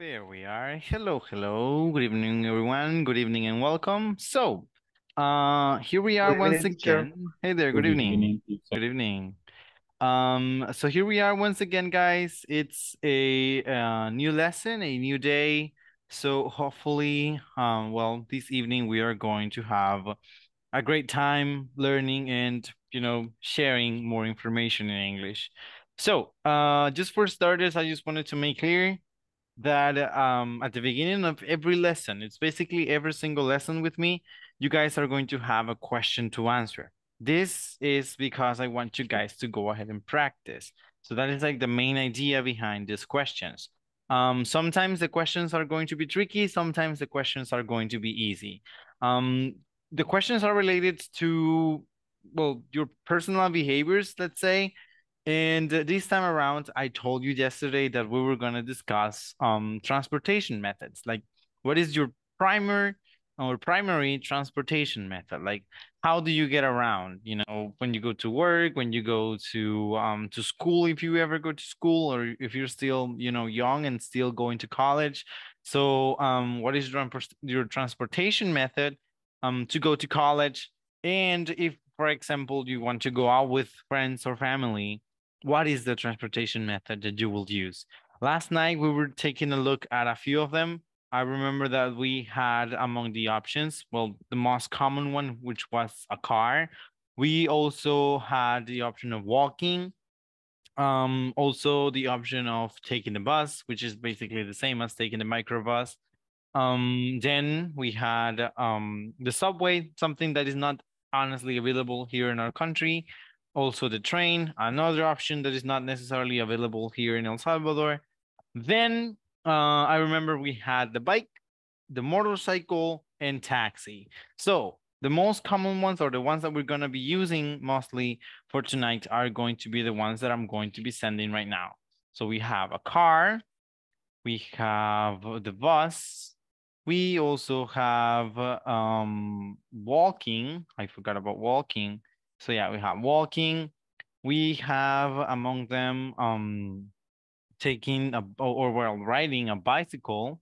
There we are. Hello, hello. Good evening, everyone. Good evening and welcome. So, uh, here we are good once evening, again. Sir. Hey there. Good, good evening. evening good evening. Um, so here we are once again, guys. It's a, a uh, new lesson, a new day. So hopefully, um, well, this evening we are going to have a great time learning and you know sharing more information in English. So, uh, just for starters, I just wanted to make clear that um, at the beginning of every lesson, it's basically every single lesson with me, you guys are going to have a question to answer. This is because I want you guys to go ahead and practice. So that is like the main idea behind these questions. Um, sometimes the questions are going to be tricky. Sometimes the questions are going to be easy. Um, the questions are related to, well, your personal behaviors, let's say, and uh, this time around, I told you yesterday that we were going to discuss um, transportation methods. Like, what is your primary or primary transportation method? Like, how do you get around? You know, when you go to work, when you go to um, to school, if you ever go to school, or if you're still you know young and still going to college. So, um, what is your, your transportation method um, to go to college? And if, for example, you want to go out with friends or family, what is the transportation method that you will use? Last night, we were taking a look at a few of them. I remember that we had among the options, well, the most common one, which was a car. We also had the option of walking, um, also the option of taking the bus, which is basically the same as taking the microbus. Um, then we had um, the subway, something that is not honestly available here in our country also the train, another option that is not necessarily available here in El Salvador. Then uh, I remember we had the bike, the motorcycle, and taxi. So the most common ones or the ones that we're going to be using mostly for tonight are going to be the ones that I'm going to be sending right now. So we have a car, we have the bus, we also have um, walking. I forgot about walking. So yeah, we have walking. We have among them um, taking a, or, while well riding a bicycle.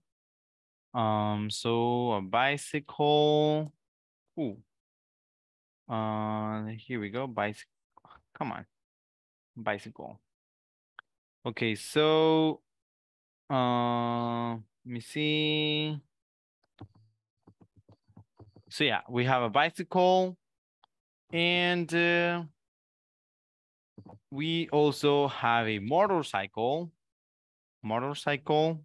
Um, so a bicycle. Ooh. Uh, here we go. Bicycle. Come on. Bicycle. Okay, so uh, let me see. So yeah, we have a bicycle. And uh, we also have a motorcycle, motorcycle.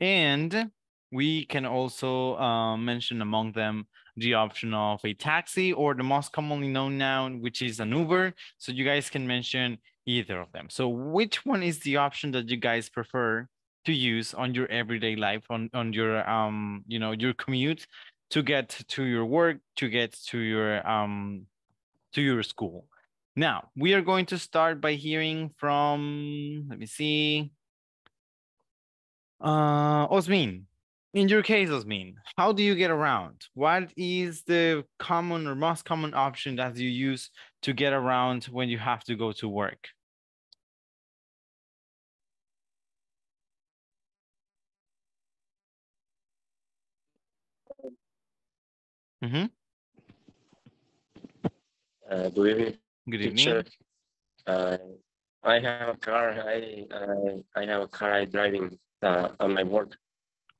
And we can also uh, mention among them the option of a taxi or the most commonly known noun, which is an Uber. So you guys can mention either of them. So which one is the option that you guys prefer to use on your everyday life, on, on your, um, you know, your commute to get to your work, to get to your um, to your school. Now we are going to start by hearing from. Let me see. Uh, Osmin, in your case, Osmin, how do you get around? What is the common or most common option that you use to get around when you have to go to work? Mm-hmm. Uh, good evening. Good evening. Uh, I have a car. I I, uh, I have a car. I driving uh, on my work.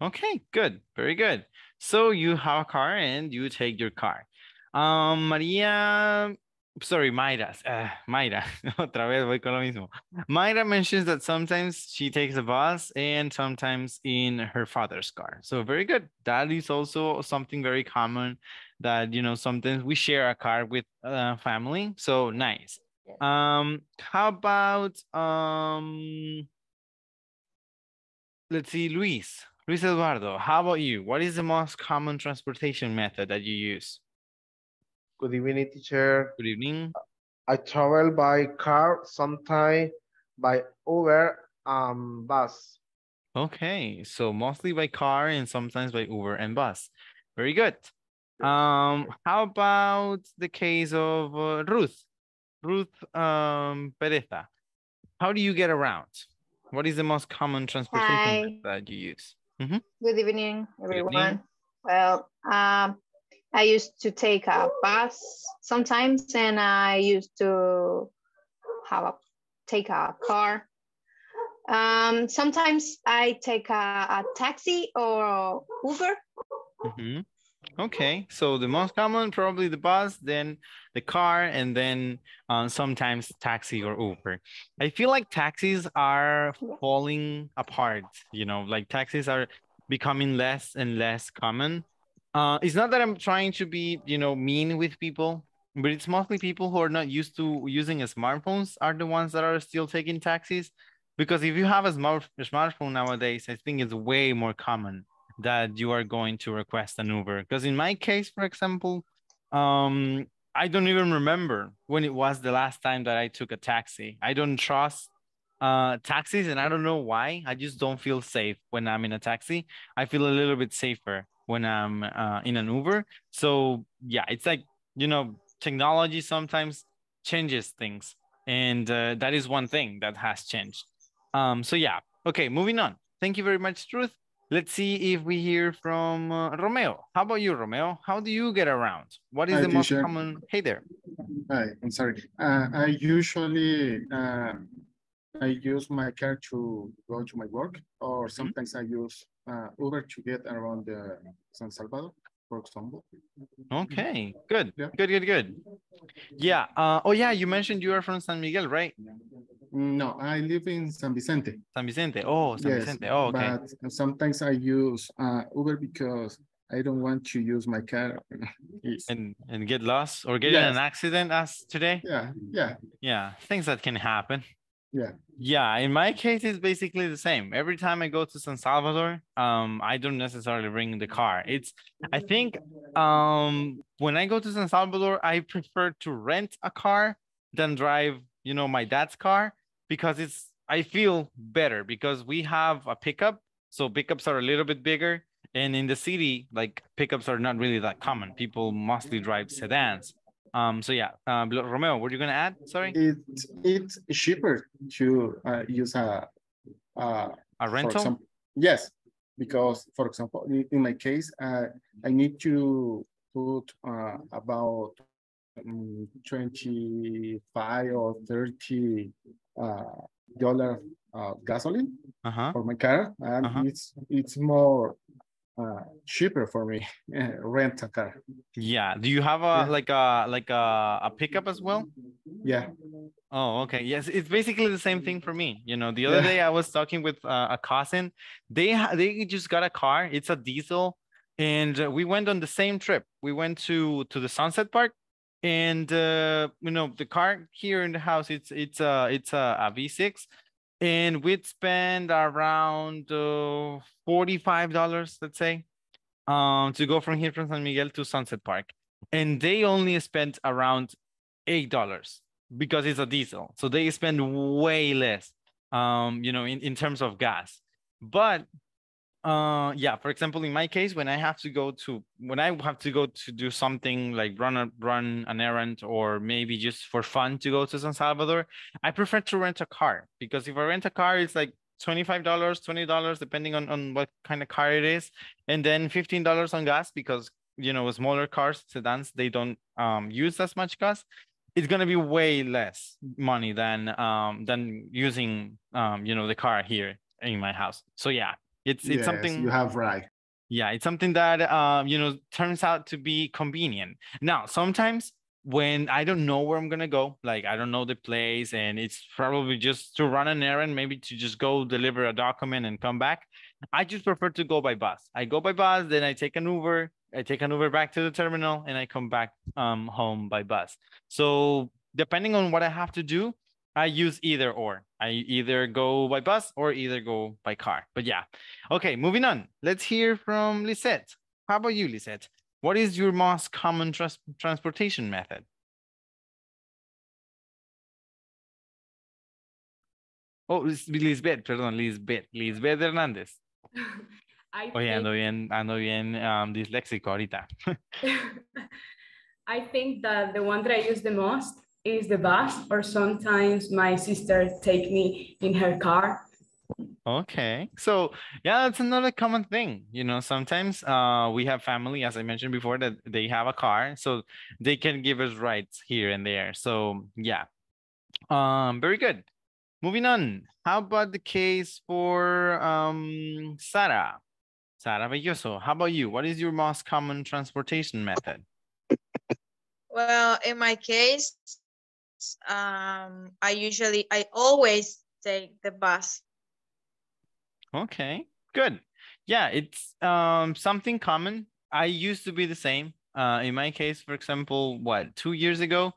Okay, good, very good. So you have a car and you take your car. Um, Maria sorry, Mayra, uh, Mayra, otra vez voy con lo mismo. Mayra mentions that sometimes she takes a bus and sometimes in her father's car. So very good. That is also something very common that, you know, sometimes we share a car with uh, family. So nice. Um, how about, um, let's see, Luis, Luis Eduardo, how about you? What is the most common transportation method that you use? Good evening, teacher. Good evening. I travel by car, sometimes by Uber and um, bus. Okay, so mostly by car and sometimes by Uber and bus. Very good. Um, how about the case of uh, Ruth? Ruth um, Pereza. How do you get around? What is the most common transportation Hi. that you use? Mm -hmm. Good evening, everyone. Good evening. Well, um, I used to take a bus sometimes, and I used to have a, take a car. Um, sometimes I take a, a taxi or Uber. Mm -hmm. Okay, so the most common probably the bus, then the car, and then um, sometimes taxi or Uber. I feel like taxis are falling apart. You know, like taxis are becoming less and less common uh, it's not that I'm trying to be, you know, mean with people, but it's mostly people who are not used to using smartphones are the ones that are still taking taxis. Because if you have a smart smartphone nowadays, I think it's way more common that you are going to request an Uber. Because in my case, for example, um, I don't even remember when it was the last time that I took a taxi. I don't trust uh, taxis, and I don't know why. I just don't feel safe when I'm in a taxi. I feel a little bit safer when I'm uh, in an Uber. So yeah, it's like you know, technology sometimes changes things, and uh, that is one thing that has changed. Um, so yeah, okay, moving on. Thank you very much, Truth. Let's see if we hear from uh, Romeo. How about you, Romeo? How do you get around? What is Hi, the most common? Hey there. Hi, I'm sorry. Uh, I usually uh, I use my car to go to my work, or mm-hmm. sometimes mm -hmm. I use uh, Uber to get around uh, San Salvador, for example. Okay, good, yeah. good, good, good. Yeah. Uh, oh, yeah. You mentioned you are from San Miguel, right? No, I live in San Vicente. San Vicente. Oh, San yes, Vicente. Oh, okay. But sometimes I use uh, Uber because I don't want to use my car. and and get lost or get yes. in an accident as today. Yeah, yeah, yeah. Things that can happen. Yeah. Yeah. In my case, it's basically the same. Every time I go to San Salvador, um, I don't necessarily bring the car. It's I think um when I go to San Salvador, I prefer to rent a car than drive, you know, my dad's car because it's I feel better because we have a pickup. So pickups are a little bit bigger. And in the city, like pickups are not really that common. People mostly drive sedans. Um, so yeah, um, Romeo, what are you going to add? Sorry, it, it's cheaper to uh, use a uh, a rental. Example, yes, because for example, in my case, uh, I need to put uh, about um, twenty five or thirty uh, dollar uh, gasoline -huh. for my car, and -huh. it's it's more uh, cheaper for me eh, rent a car yeah do you have a yeah. like a like a, a pickup as well yeah oh okay yes it's basically the same thing for me you know the other yeah. day i was talking with uh, a cousin they they just got a car it's a diesel and uh, we went on the same trip we went to to the sunset park and uh, you know the car here in the house it's it's a it's a, a v6 and we'd spend around uh, $45 let's say um, to go from here from san miguel to sunset park and they only spent around $8 because it's a diesel so they spend way less um, you know in, in terms of gas but uh yeah for example in my case when i have to go to when i have to go to do something like run a, run an errand or maybe just for fun to go to san salvador i prefer to rent a car because if i rent a car it's like $25 $20 depending on, on what kind of car it is and then $15 on gas because you know smaller cars sedans they don't um, use as much gas it's gonna be way less money than um, than using um, you know the car here in my house. So yeah, it's it's yes, something you have right. Yeah, it's something that um, you know turns out to be convenient. Now, sometimes when I don't know where I'm gonna go, like I don't know the place, and it's probably just to run an errand, maybe to just go deliver a document and come back. I just prefer to go by bus. I go by bus, then I take an Uber, I take an Uber back to the terminal, and I come back um, home by bus. So depending on what I have to do, I use either or. I either go by bus or either go by car. But yeah. Okay, moving on. Let's hear from Lisette. How about you, Lisette? What is your most common trans transportation method? Oh, Lisbeth, perdón, Lisbeth, Lisbeth Hernández. I Oye, think... ando bien, ando bien um, disléxico ahorita. I think that the one that I use the most is the bus or sometimes my sister take me in her car okay so yeah that's another common thing you know sometimes uh we have family as i mentioned before that they have a car so they can give us rides here and there so yeah um very good moving on how about the case for um sarah sarah Belloso, how about you what is your most common transportation method well in my case um, I usually, I always take the bus. Okay, good. Yeah, it's um, something common. I used to be the same. Uh, in my case, for example, what, two years ago,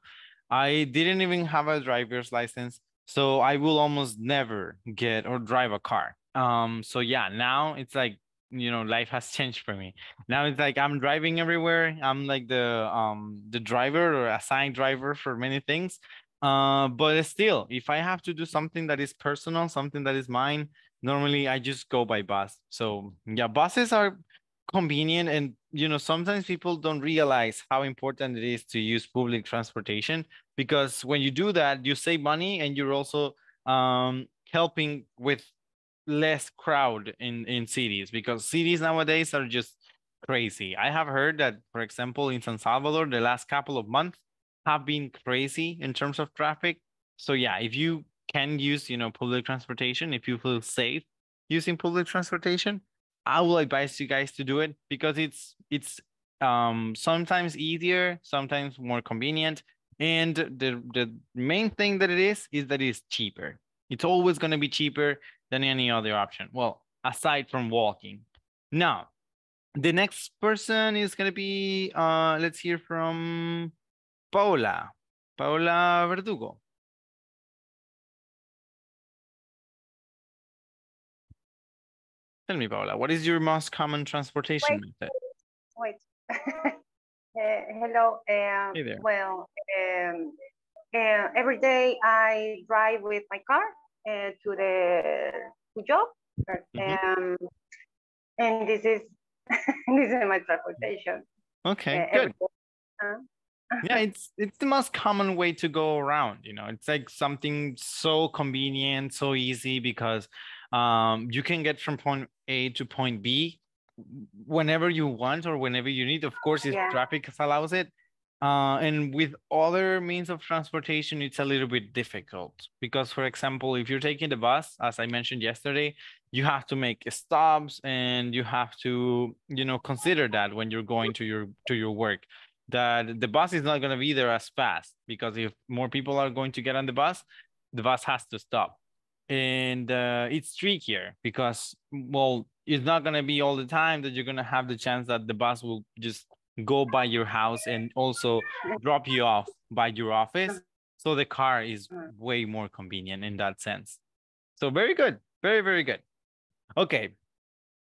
I didn't even have a driver's license. So I will almost never get or drive a car. Um, so yeah, now it's like you know life has changed for me now it's like i'm driving everywhere i'm like the um the driver or assigned driver for many things uh but still if i have to do something that is personal something that is mine normally i just go by bus so yeah buses are convenient and you know sometimes people don't realize how important it is to use public transportation because when you do that you save money and you're also um helping with less crowd in in cities because cities nowadays are just crazy. I have heard that, for example, in San Salvador, the last couple of months have been crazy in terms of traffic. So yeah, if you can use you know public transportation, if you feel safe using public transportation, I will advise you guys to do it because it's it's um, sometimes easier, sometimes more convenient, and the the main thing that it is is that it's cheaper. It's always going to be cheaper than any other option. Well, aside from walking. Now, the next person is going to be, uh, let's hear from Paula. Paula Verdugo. Tell me, Paula, what is your most common transportation wait, method? Wait. uh, hello. Um, hey there. Well, um, uh, every day I drive with my car uh, to the to job. Mm-hmm. Um, and this is this is my transportation. Okay, uh, good. Uh, yeah, it's it's the most common way to go around. You know, it's like something so convenient, so easy because um, you can get from point A to point B whenever you want or whenever you need. Of course, if yeah. traffic allows it, uh, and with other means of transportation, it's a little bit difficult because, for example, if you're taking the bus, as I mentioned yesterday, you have to make stops and you have to, you know, consider that when you're going to your to your work, that the bus is not going to be there as fast because if more people are going to get on the bus, the bus has to stop, and uh, it's trickier because, well, it's not going to be all the time that you're going to have the chance that the bus will just go by your house and also drop you off by your office. So the car is way more convenient in that sense. So very good. Very, very good. Okay.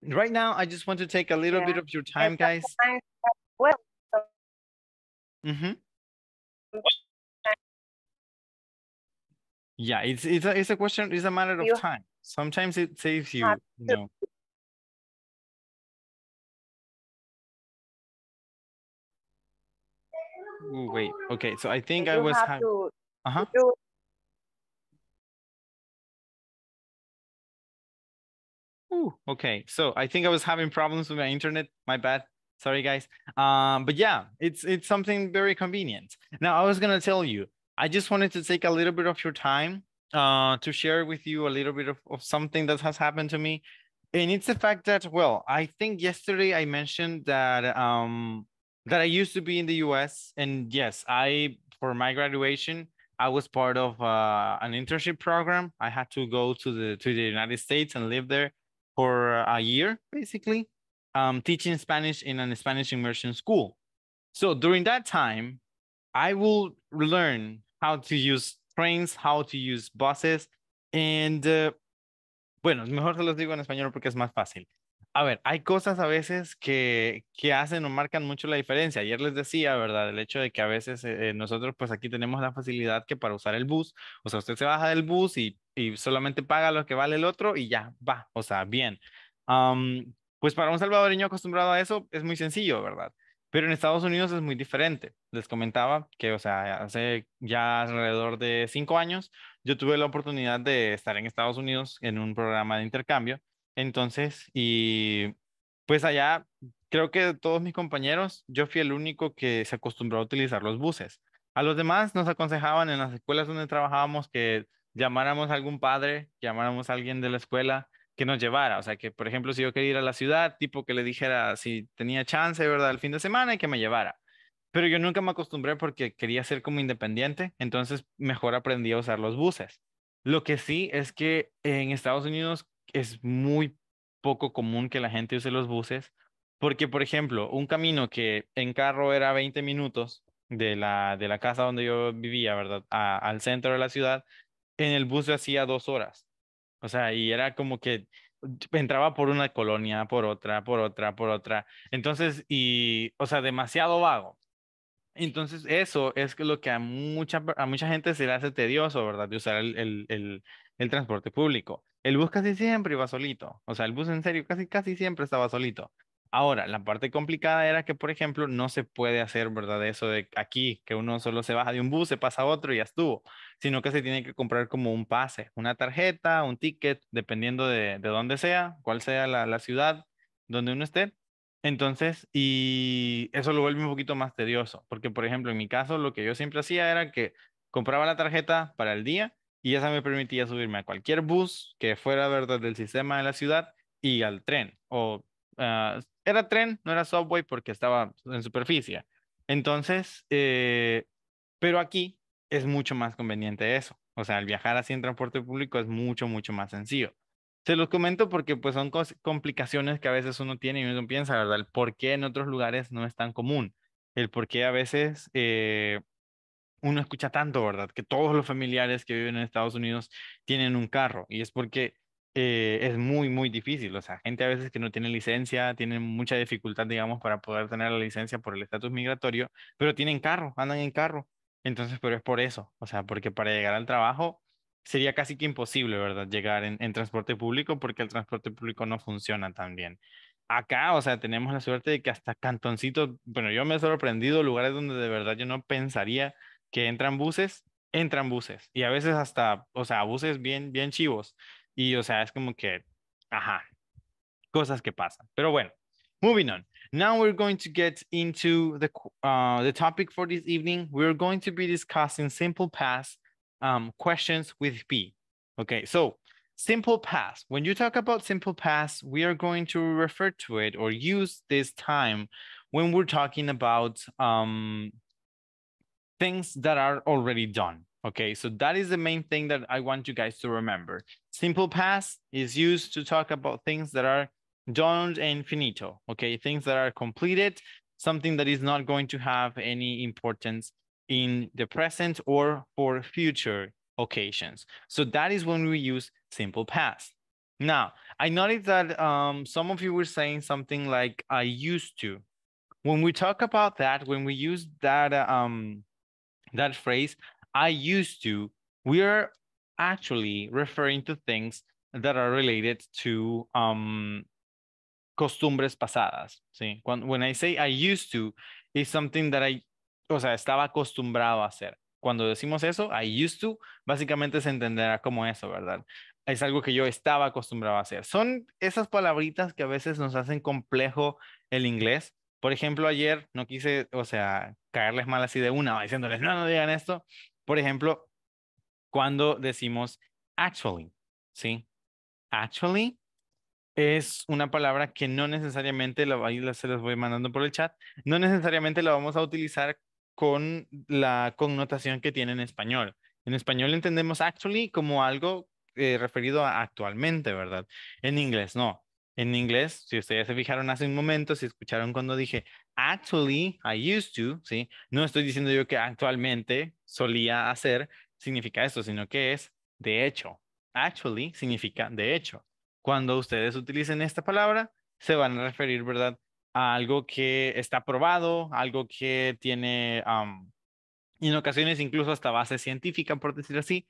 Right now, I just want to take a little yeah. bit of your time, guys. Mm-hmm. Yeah, it's it's a, it's a question, it's a matter of time. Sometimes it saves you, you know, Ooh, wait. Okay, so I think I was. to, uh-huh. Ooh, okay, so I think I was having problems with my internet. My bad. Sorry, guys. Um, but yeah, it's it's something very convenient. Now I was gonna tell you. I just wanted to take a little bit of your time uh, to share with you a little bit of, of something that has happened to me. And it's the fact that, well, I think yesterday I mentioned that um, that I used to be in the US. And yes, I, for my graduation, I was part of uh, an internship program. I had to go to the to the United States and live there for a year, basically, um, teaching Spanish in an Spanish immersion school. So during that time, I will learn how to use trains, how to use buses, and uh, bueno, mejor se los digo en español porque es más fácil. a ver, hay cosas a veces que, hacen o marcan mucho la diferencia. Ayer les decía, ¿verdad? El hecho de que a veces eh, eh, nosotros pues aquí tenemos la facilidad que para usar el bus, o sea, usted se baja del bus y, solamente paga lo que vale el otro y ya, va, o sea, bien. pues para un salvadoreño acostumbrado a eso es muy sencillo, ¿verdad? Pero en Estados Unidos es muy diferente. Les comentaba que, o sea, hace ya alrededor de cinco años, yo tuve la oportunidad de estar en Estados Unidos en un programa de intercambio entonces, y pues allá, creo que todos mis compañeros, yo fui el único que se acostumbró a utilizar los buses. A los demás nos aconsejaban en las escuelas donde trabajábamos que llamáramos a algún padre, llamáramos a alguien de la escuela que nos llevara. O sea, que por ejemplo, si yo quería ir a la ciudad, tipo que le dijera si tenía chance, ¿verdad?, el fin de semana y que me llevara. Pero yo nunca me acostumbré porque quería ser como independiente, entonces mejor aprendí a usar los buses. Lo que sí es que en Estados Unidos es muy poco común que la gente use los buses, porque, por ejemplo, un camino que en carro era 20 minutos de la, de la casa donde yo vivía, ¿verdad? al centro de la ciudad, en el bus se hacía dos horas. O sea, y era como que entraba por una colonia, por otra, por otra, por otra. Entonces, y, o sea, demasiado vago. Entonces, eso es lo que a mucha, a mucha gente se le hace tedioso, ¿verdad? De usar el, el, el transporte público el bus casi siempre iba solito. O sea, el bus en serio casi, casi siempre estaba solito. Ahora, la parte complicada era que, por ejemplo, no se puede hacer, ¿verdad? Eso de aquí, que uno solo se baja de un bus, se pasa a otro y ya estuvo, sino que se tiene que comprar como un pase, una tarjeta, un ticket, dependiendo de, de dónde sea, cuál sea la, la ciudad donde uno esté. Entonces, y eso lo vuelve un poquito más tedioso, porque, por ejemplo, en mi caso, lo que yo siempre hacía era que compraba la tarjeta para el día y esa me permitía subirme a cualquier bus que fuera verdad del sistema de la ciudad y al tren. O ah, era tren, no era subway porque estaba en superficie. Entonces, eh, pero aquí es mucho más conveniente eso. O sea, el viajar así en transporte público es mucho, mucho más sencillo. Se los comento porque pues son complicaciones que a veces uno tiene y uno piensa, ¿verdad? El por qué en otros lugares no es tan común. El por qué a veces eh, uno escucha tanto, ¿verdad? Que todos los familiares que viven en Estados Unidos tienen un carro y es porque eh, es muy, muy difícil. O sea, gente a veces que no tiene licencia, tienen mucha dificultad, digamos, para poder tener la licencia por el estatus migratorio, pero tienen carro, andan en carro. Entonces, pero es por eso, o sea, porque para llegar al trabajo sería casi que imposible, ¿verdad? Llegar en, en transporte público porque el transporte público no funciona tan bien acá, o sea, tenemos la suerte de que hasta cantoncitos, bueno, yo me he sorprendido lugares donde de verdad yo no pensaría que entran buses, entran buses. Y a veces hasta, o sea, buses bien, bien chivos. Y, o sea, es como que, ajá, cosas que pasan. Pero bueno, moving on. Now we're going to get into the, uh, the topic for this evening. We're going to be discussing simple past um, questions with B. Okay, so simple past. When you talk about simple past, we are going to refer to it or use this time when we're talking about um, things that are already done. Okay, so that is the main thing that I want you guys to remember. Simple past is used to talk about things that are done and finito, okay? Things that are completed, something that is not going to have any importance in the present or for future occasions. So that is when we use simple past. Now, I noticed that um, some of you were saying something like I used to. When we talk about that, when we use that uh, um, that phrase, I used to, we are actually referring to things that are related to um, costumbres pasadas. ¿sí? When, when I say I used to, it's something that I, o sea, estaba acostumbrado a hacer. Cuando decimos eso, I used to, básicamente se entenderá como eso, ¿verdad? Es algo que yo estaba acostumbrado a hacer. Son esas palabritas que a veces nos hacen complejo el inglés. Por ejemplo, ayer no quise, o sea, cagarles mal así de una, diciéndoles, no, no digan esto. Por ejemplo, cuando decimos actually, ¿sí? Actually es una palabra que no necesariamente, la, ahí se las voy mandando por el chat, no necesariamente la vamos a utilizar con la connotación que tiene en español. En español entendemos actually como algo eh, referido a actualmente, ¿verdad? En inglés no en inglés, si ustedes se fijaron hace un momento, si escucharon cuando dije actually, I used to, ¿sí? No estoy diciendo yo que actualmente solía hacer, significa esto, sino que es de hecho. Actually significa de hecho. Cuando ustedes utilicen esta palabra, se van a referir, ¿verdad? A algo que está probado, algo que tiene, en ocasiones incluso hasta base científica, por decir así,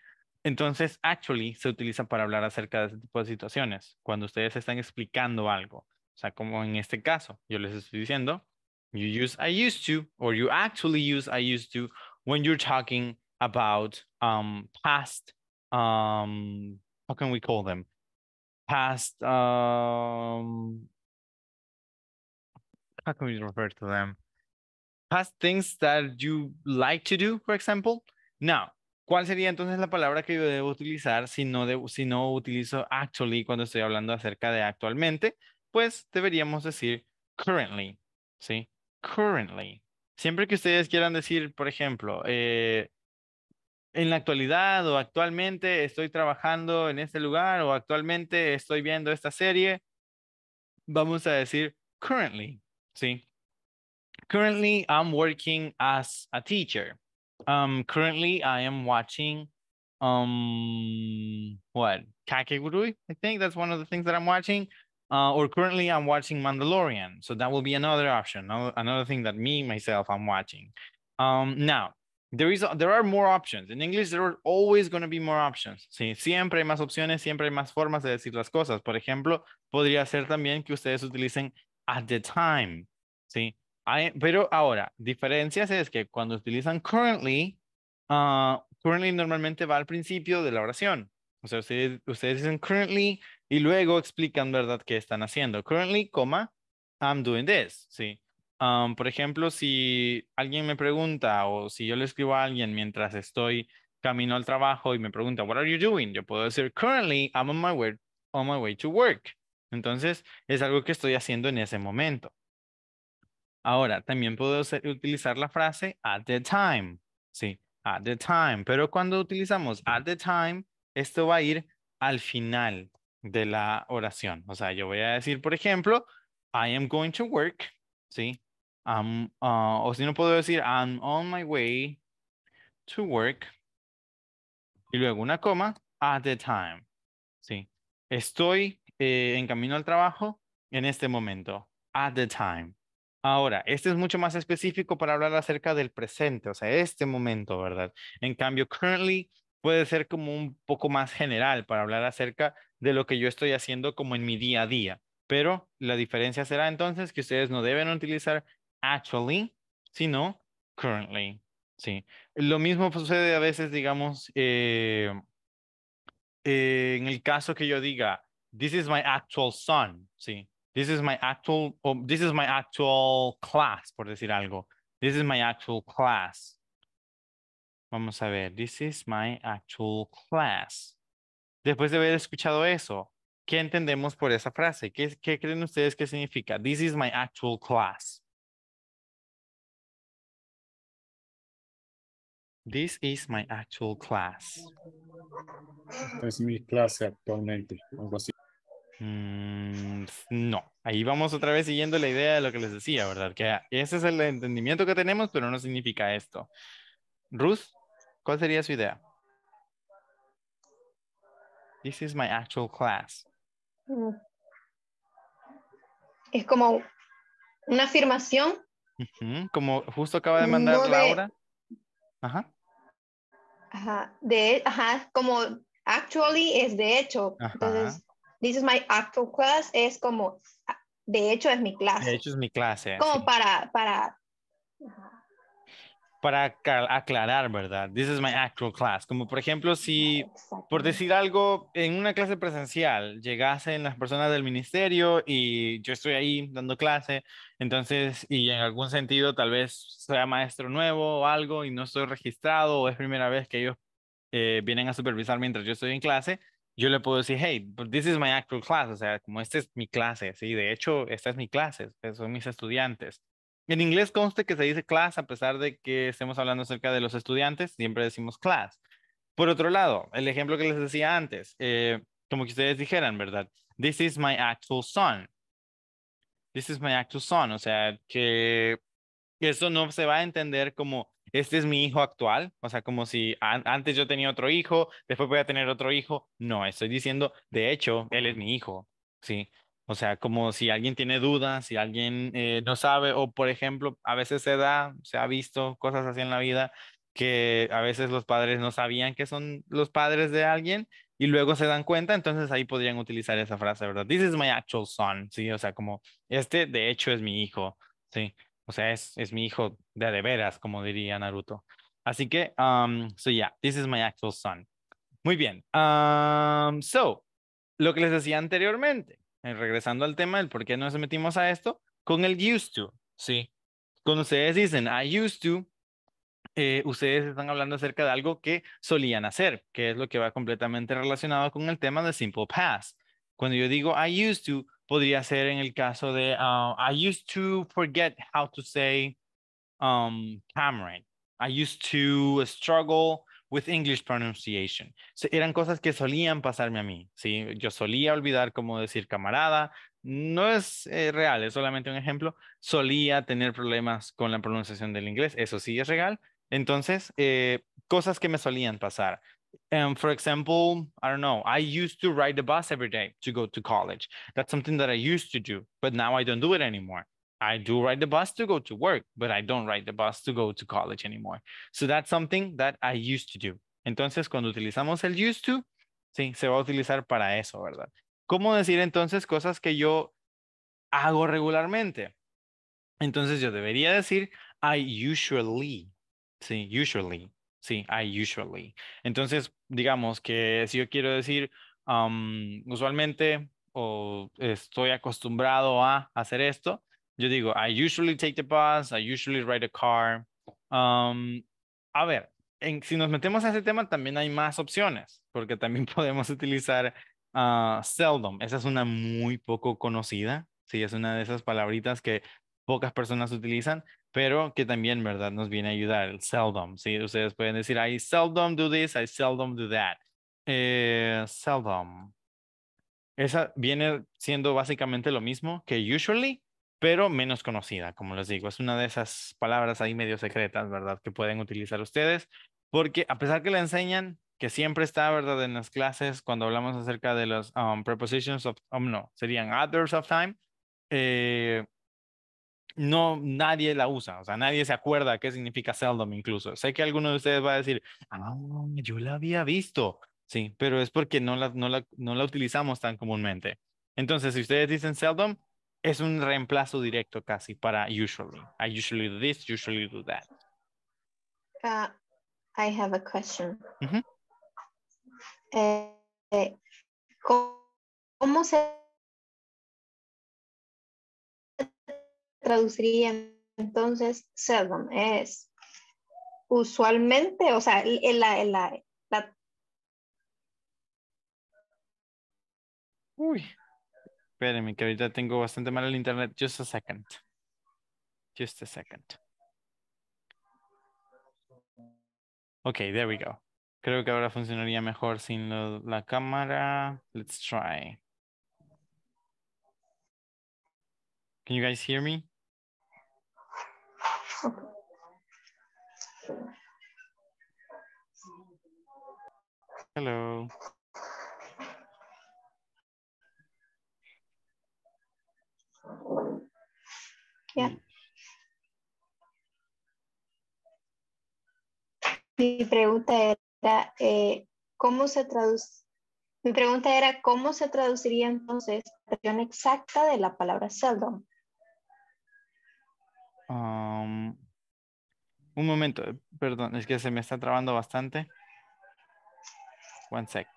Entonces, actually se utiliza para hablar acerca de ese tipo de situaciones, cuando ustedes están explicando algo. O sea, como en este caso, yo les estoy diciendo, you use I used to, or you actually use I used to when you're talking about um, past, um, how can we call them? Past, um, how can we refer to them? Past things that you like to do, for example. Now, ¿Cuál sería entonces la palabra que yo debo utilizar si no, si no utilizo actually cuando estoy hablando acerca de actualmente? Pues deberíamos decir currently, ¿sí? Currently. Siempre que ustedes quieran decir, por ejemplo, eh, en la actualidad o actualmente estoy trabajando en este lugar o actualmente estoy viendo esta serie, vamos a decir currently, ¿sí? Currently I'm working as a teacher. Um, currently, I am watching um what Kakegurui. I think that's one of the things that I'm watching. Uh, or currently, I'm watching Mandalorian. So that will be another option, another thing that me myself I'm watching. Um, now there is there are more options in English. There are always going to be more options. Sí, siempre hay más opciones, siempre hay más formas de decir las cosas. Por ejemplo, podría ser también que ustedes utilicen at the time. Sí, pero ahora, diferencias es que cuando utilizan currently, ah, currently normalmente va al principio de la oración. O sea, ustedes, dicen currently y luego explican, ¿verdad?, qué están haciendo. Currently, coma, I'm doing this, ah, por ejemplo, si alguien me pregunta o si yo le escribo a alguien mientras estoy camino al trabajo y me pregunta, what are you doing? Yo puedo decir, currently, I'm on my way, on my way to work. Entonces, es algo que estoy haciendo en ese momento. Ahora, también puedo utilizar la frase at the time. Sí, at the time. Pero cuando utilizamos at the time, esto va a ir al final de la oración. O sea, yo voy a decir, por ejemplo, I am going to work. Sí. Uh", o si no puedo decir, I'm on my way to work. Y luego una coma, at the time. Sí. Estoy eh, en camino al trabajo en este momento. At the time. Ahora, este es mucho más específico para hablar acerca del presente, o sea, este momento, ¿verdad? En cambio, currently puede ser como un poco más general para hablar acerca de lo que yo estoy haciendo como en mi día a día. Pero la diferencia será entonces que ustedes no deben utilizar actually, sino currently. Sí. Lo mismo sucede a veces, digamos, eh, en el caso que yo diga, this is my actual son, sí. This is my actual, oh, this is my actual class, por decir algo. This is my actual class. Vamos a ver, this is my actual class. Después de haber escuchado eso, ¿qué entendemos por esa frase? ¿Qué, creen ustedes que significa? This is my actual class. This is my actual class. Esta es mi clase actualmente, así. Mm, no, ahí vamos otra vez siguiendo la idea de lo que les decía, ¿verdad? Que ese es el entendimiento que tenemos, pero no significa esto. Ruth, ¿cuál sería su idea? This is my actual class. Mm. Es como una afirmación. como justo acaba de mandar Laura. Ajá. Ajá, ajá, como actually es de hecho. Ajá this is my actual class es como, de hecho es mi clase. De hecho es mi clase. Como para, para... Para aclarar, ¿verdad? This is my actual class. Como por ejemplo, si, por decir algo, en una clase presencial llegasen las personas del ministerio y yo estoy ahí dando clase, entonces, y en algún sentido tal vez sea maestro nuevo o algo y no estoy registrado o es primera vez que ellos eh, vienen a supervisar mientras yo estoy en clase, yo le puedo decir, hey, pues, this is my actual class, o sea, como esta es mi clase, sí, de hecho, esta es mi clase, son mis estudiantes. En inglés conste que se dice class a pesar de que estemos hablando acerca de los estudiantes, siempre decimos class. Por otro lado, el ejemplo que les decía antes, eh, como que ustedes dijeran, ¿verdad? This is my actual son. This is my actual son, o sea, que eso no se va a entender como este es mi hijo actual, o sea, como si antes yo tenía otro hijo, después voy a tener otro hijo. No, estoy diciendo, de hecho, él es mi hijo, ¿sí? O sea, como si alguien tiene dudas, si alguien eh, no sabe, o por ejemplo, a veces se da, se ha visto cosas así en la vida que a veces los padres no sabían que son los padres de alguien y luego se dan cuenta, entonces ahí podrían utilizar esa frase, ¿verdad? This is my actual son, ¿sí? O sea, como este de hecho es mi hijo, ¿sí? O sea, es, mi hijo de de veras, como diría Naruto. Así que, um, so yeah, this is my actual son. Muy bien. Um, so, lo que les decía anteriormente, eh, regresando al tema del por qué nos metimos a esto, con el used to, ¿sí? Cuando ustedes dicen I used to, eh, ustedes están hablando acerca de algo que solían hacer, que es lo que va completamente relacionado con el tema de simple past. Cuando yo digo I used to, podría ser en el caso de um, I used to forget how to say um, I used to struggle with English pronunciation. eran cosas que solían pasarme a mí, ¿sí? Yo solía olvidar cómo decir camarada. No es eh, real, es solamente un ejemplo. Solía tener problemas con la pronunciación del inglés, eso sí es real. Entonces, eh, cosas que me solían pasar. and um, for example i don't know i used to ride the bus every day to go to college that's something that i used to do but now i don't do it anymore i do ride the bus to go to work but i don't ride the bus to go to college anymore so that's something that i used to do entonces cuando utilizamos el used to sí se va a utilizar para eso verdad cómo decir entonces cosas que yo hago regularmente entonces yo debería decir i usually sí usually Sí, I usually. Entonces, digamos que si yo quiero decir, usualmente o estoy acostumbrado a hacer esto, yo digo, I usually take the bus, I usually ride a car. a ver, en, si nos metemos a ese tema, también hay más opciones, porque también podemos utilizar ah, seldom. Esa es una muy poco conocida, sí, es una de esas palabritas que pocas personas utilizan, pero que también, ¿verdad? Nos viene a ayudar el seldom, ¿sí? Ustedes pueden decir, I seldom do this, I seldom do that. Eh, seldom. Esa viene siendo básicamente lo mismo que usually, pero menos conocida, como les digo. Es una de esas palabras ahí medio secretas, ¿verdad? Que pueden utilizar ustedes, porque a pesar que le enseñan, que siempre está, ¿verdad? En las clases, cuando hablamos acerca de los um, prepositions of, um, no, serían others of time, eh, no nadie la usa, o sea, nadie se acuerda qué significa seldom incluso. Sé que alguno de ustedes va a decir, ah, yo la había visto, sí, pero es porque no la, no la, utilizamos tan comúnmente. Entonces, si ustedes dicen seldom, es un reemplazo directo casi para usually. I usually do this, usually do that. Ah, I have a question. Eh, eh, ¿Cómo se traduciría entonces seldom, es usualmente, o sea, en la, la, la... Uy, espérenme que ahorita tengo bastante mal el internet. Just a second. Just a second. Ok, there we go. Creo que ahora funcionaría mejor sin la cámara. Let's try. Can you guys hear me? Mm. Mi pregunta era, eh, ¿cómo se traduce? Mi pregunta era, ¿cómo se traduciría entonces la versión exacta de la palabra seldom? un momento, eh, perdón, es que se me está trabando bastante. One sec.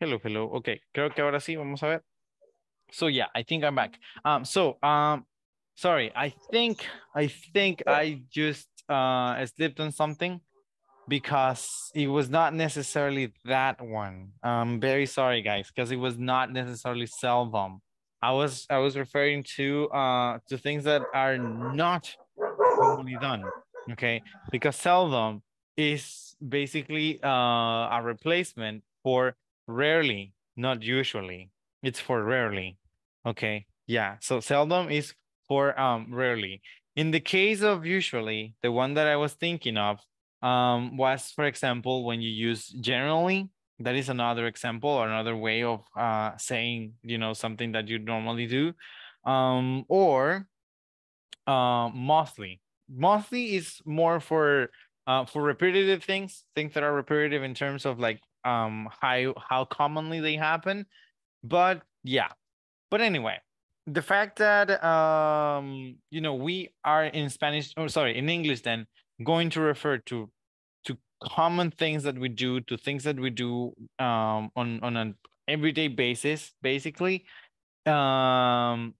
Hello, hello. Okay, creo que ahora sí, vamos a ver. So yeah, I think I'm back. Um, so um, sorry, I think I think I just uh slipped on something because it was not necessarily that one. I'm very sorry, guys, because it was not necessarily Selvum. I was I was referring to uh to things that are not commonly done. Okay, because Selvum is basically uh, a replacement for Rarely, not usually. It's for rarely. Okay. Yeah. So seldom is for um rarely. In the case of usually, the one that I was thinking of um, was, for example, when you use generally. That is another example or another way of uh, saying you know something that you normally do, um, or uh, mostly. Mostly is more for uh, for repetitive things, things that are repetitive in terms of like um how how commonly they happen but yeah but anyway the fact that um you know we are in spanish or oh, sorry in english then going to refer to to common things that we do to things that we do um on on an everyday basis basically um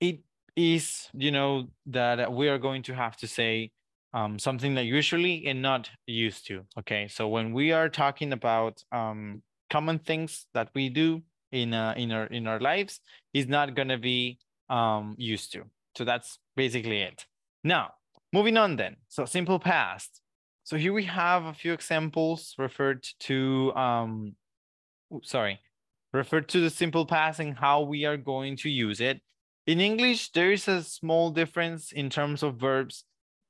it is you know that we are going to have to say um, something that usually and not used to. Okay, so when we are talking about um, common things that we do in uh, in our in our lives, is not gonna be um, used to. So that's basically it. Now, moving on then. So simple past. So here we have a few examples referred to. Um, sorry, referred to the simple past and how we are going to use it. In English, there is a small difference in terms of verbs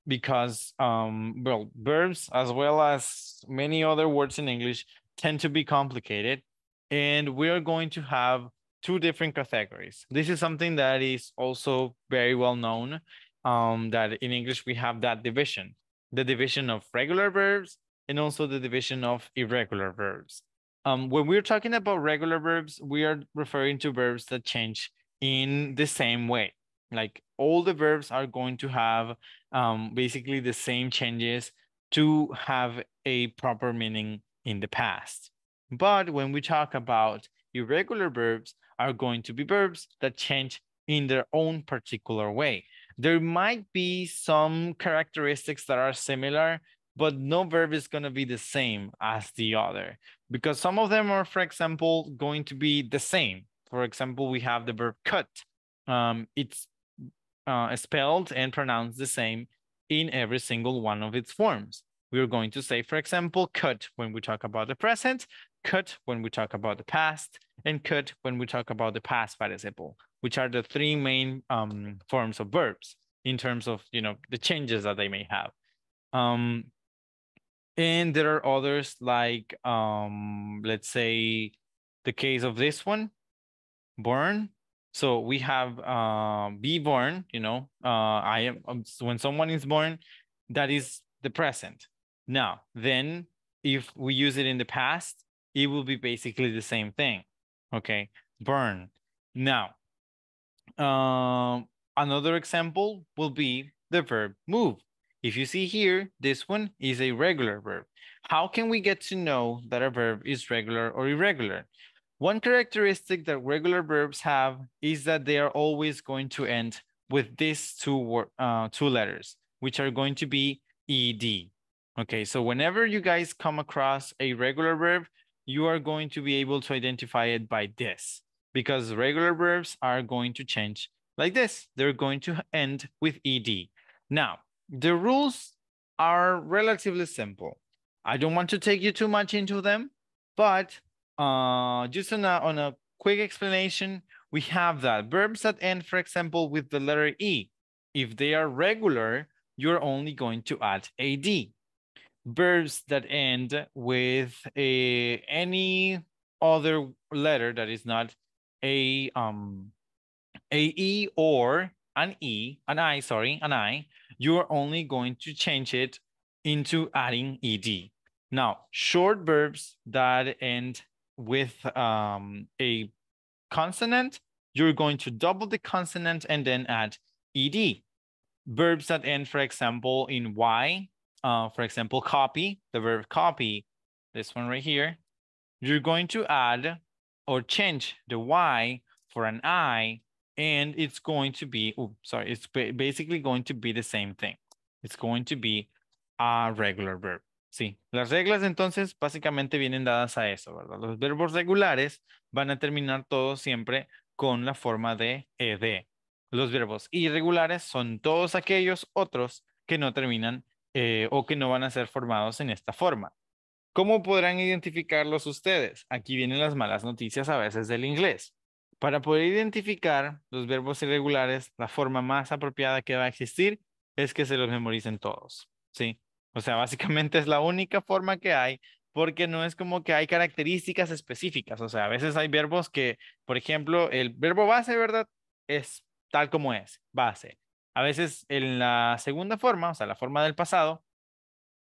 because um, well, verbs as well as many other words in English tend to be complicated, and we are going to have two different categories. This is something that is also very well known. Um, that in English we have that division, the division of regular verbs and also the division of irregular verbs. Um, when we're talking about regular verbs, we are referring to verbs that change in the same way, like all the verbs are going to have um, basically the same changes to have a proper meaning in the past. But when we talk about irregular verbs, are going to be verbs that change in their own particular way. There might be some characteristics that are similar, but no verb is going to be the same as the other because some of them are, for example, going to be the same. For example, we have the verb cut. Um, it's uh, spelled and pronounced the same in every single one of its forms. We're going to say, for example, cut when we talk about the present, cut when we talk about the past, and cut when we talk about the past participle, which are the three main um, forms of verbs in terms of you know the changes that they may have. Um, and there are others like, um, let's say, the case of this one, born, so we have uh, be born, you know, uh, I am um, so when someone is born, that is the present. Now, then if we use it in the past, it will be basically the same thing. Okay, burn. Now, um, another example will be the verb move. If you see here, this one is a regular verb. How can we get to know that a verb is regular or irregular? One characteristic that regular verbs have is that they are always going to end with these two, uh, two letters, which are going to be ed. Okay, so whenever you guys come across a regular verb, you are going to be able to identify it by this because regular verbs are going to change like this. They're going to end with ed. Now, the rules are relatively simple. I don't want to take you too much into them, but uh, just on a, on a quick explanation, we have that verbs that end, for example, with the letter E. If they are regular, you're only going to add AD. Verbs that end with a, any other letter that is not a um a e or an e an i sorry an i you're only going to change it into adding ed now short verbs that end with um, a consonant, you're going to double the consonant and then add ed. Verbs that end, for example, in y, uh, for example, copy, the verb copy, this one right here, you're going to add or change the y for an i, and it's going to be, oh, sorry, it's basically going to be the same thing. It's going to be a regular verb. Sí, las reglas entonces básicamente vienen dadas a eso, ¿verdad? Los verbos regulares van a terminar todos siempre con la forma de ed. Eh, los verbos irregulares son todos aquellos otros que no terminan eh, o que no van a ser formados en esta forma. ¿Cómo podrán identificarlos ustedes? Aquí vienen las malas noticias a veces del inglés. Para poder identificar los verbos irregulares, la forma más apropiada que va a existir es que se los memoricen todos, ¿sí? O sea, básicamente es la única forma que hay porque no es como que hay características específicas. O sea, a veces hay verbos que, por ejemplo, el verbo base, ¿verdad? Es tal como es, base. A veces en la segunda forma, o sea, la forma del pasado,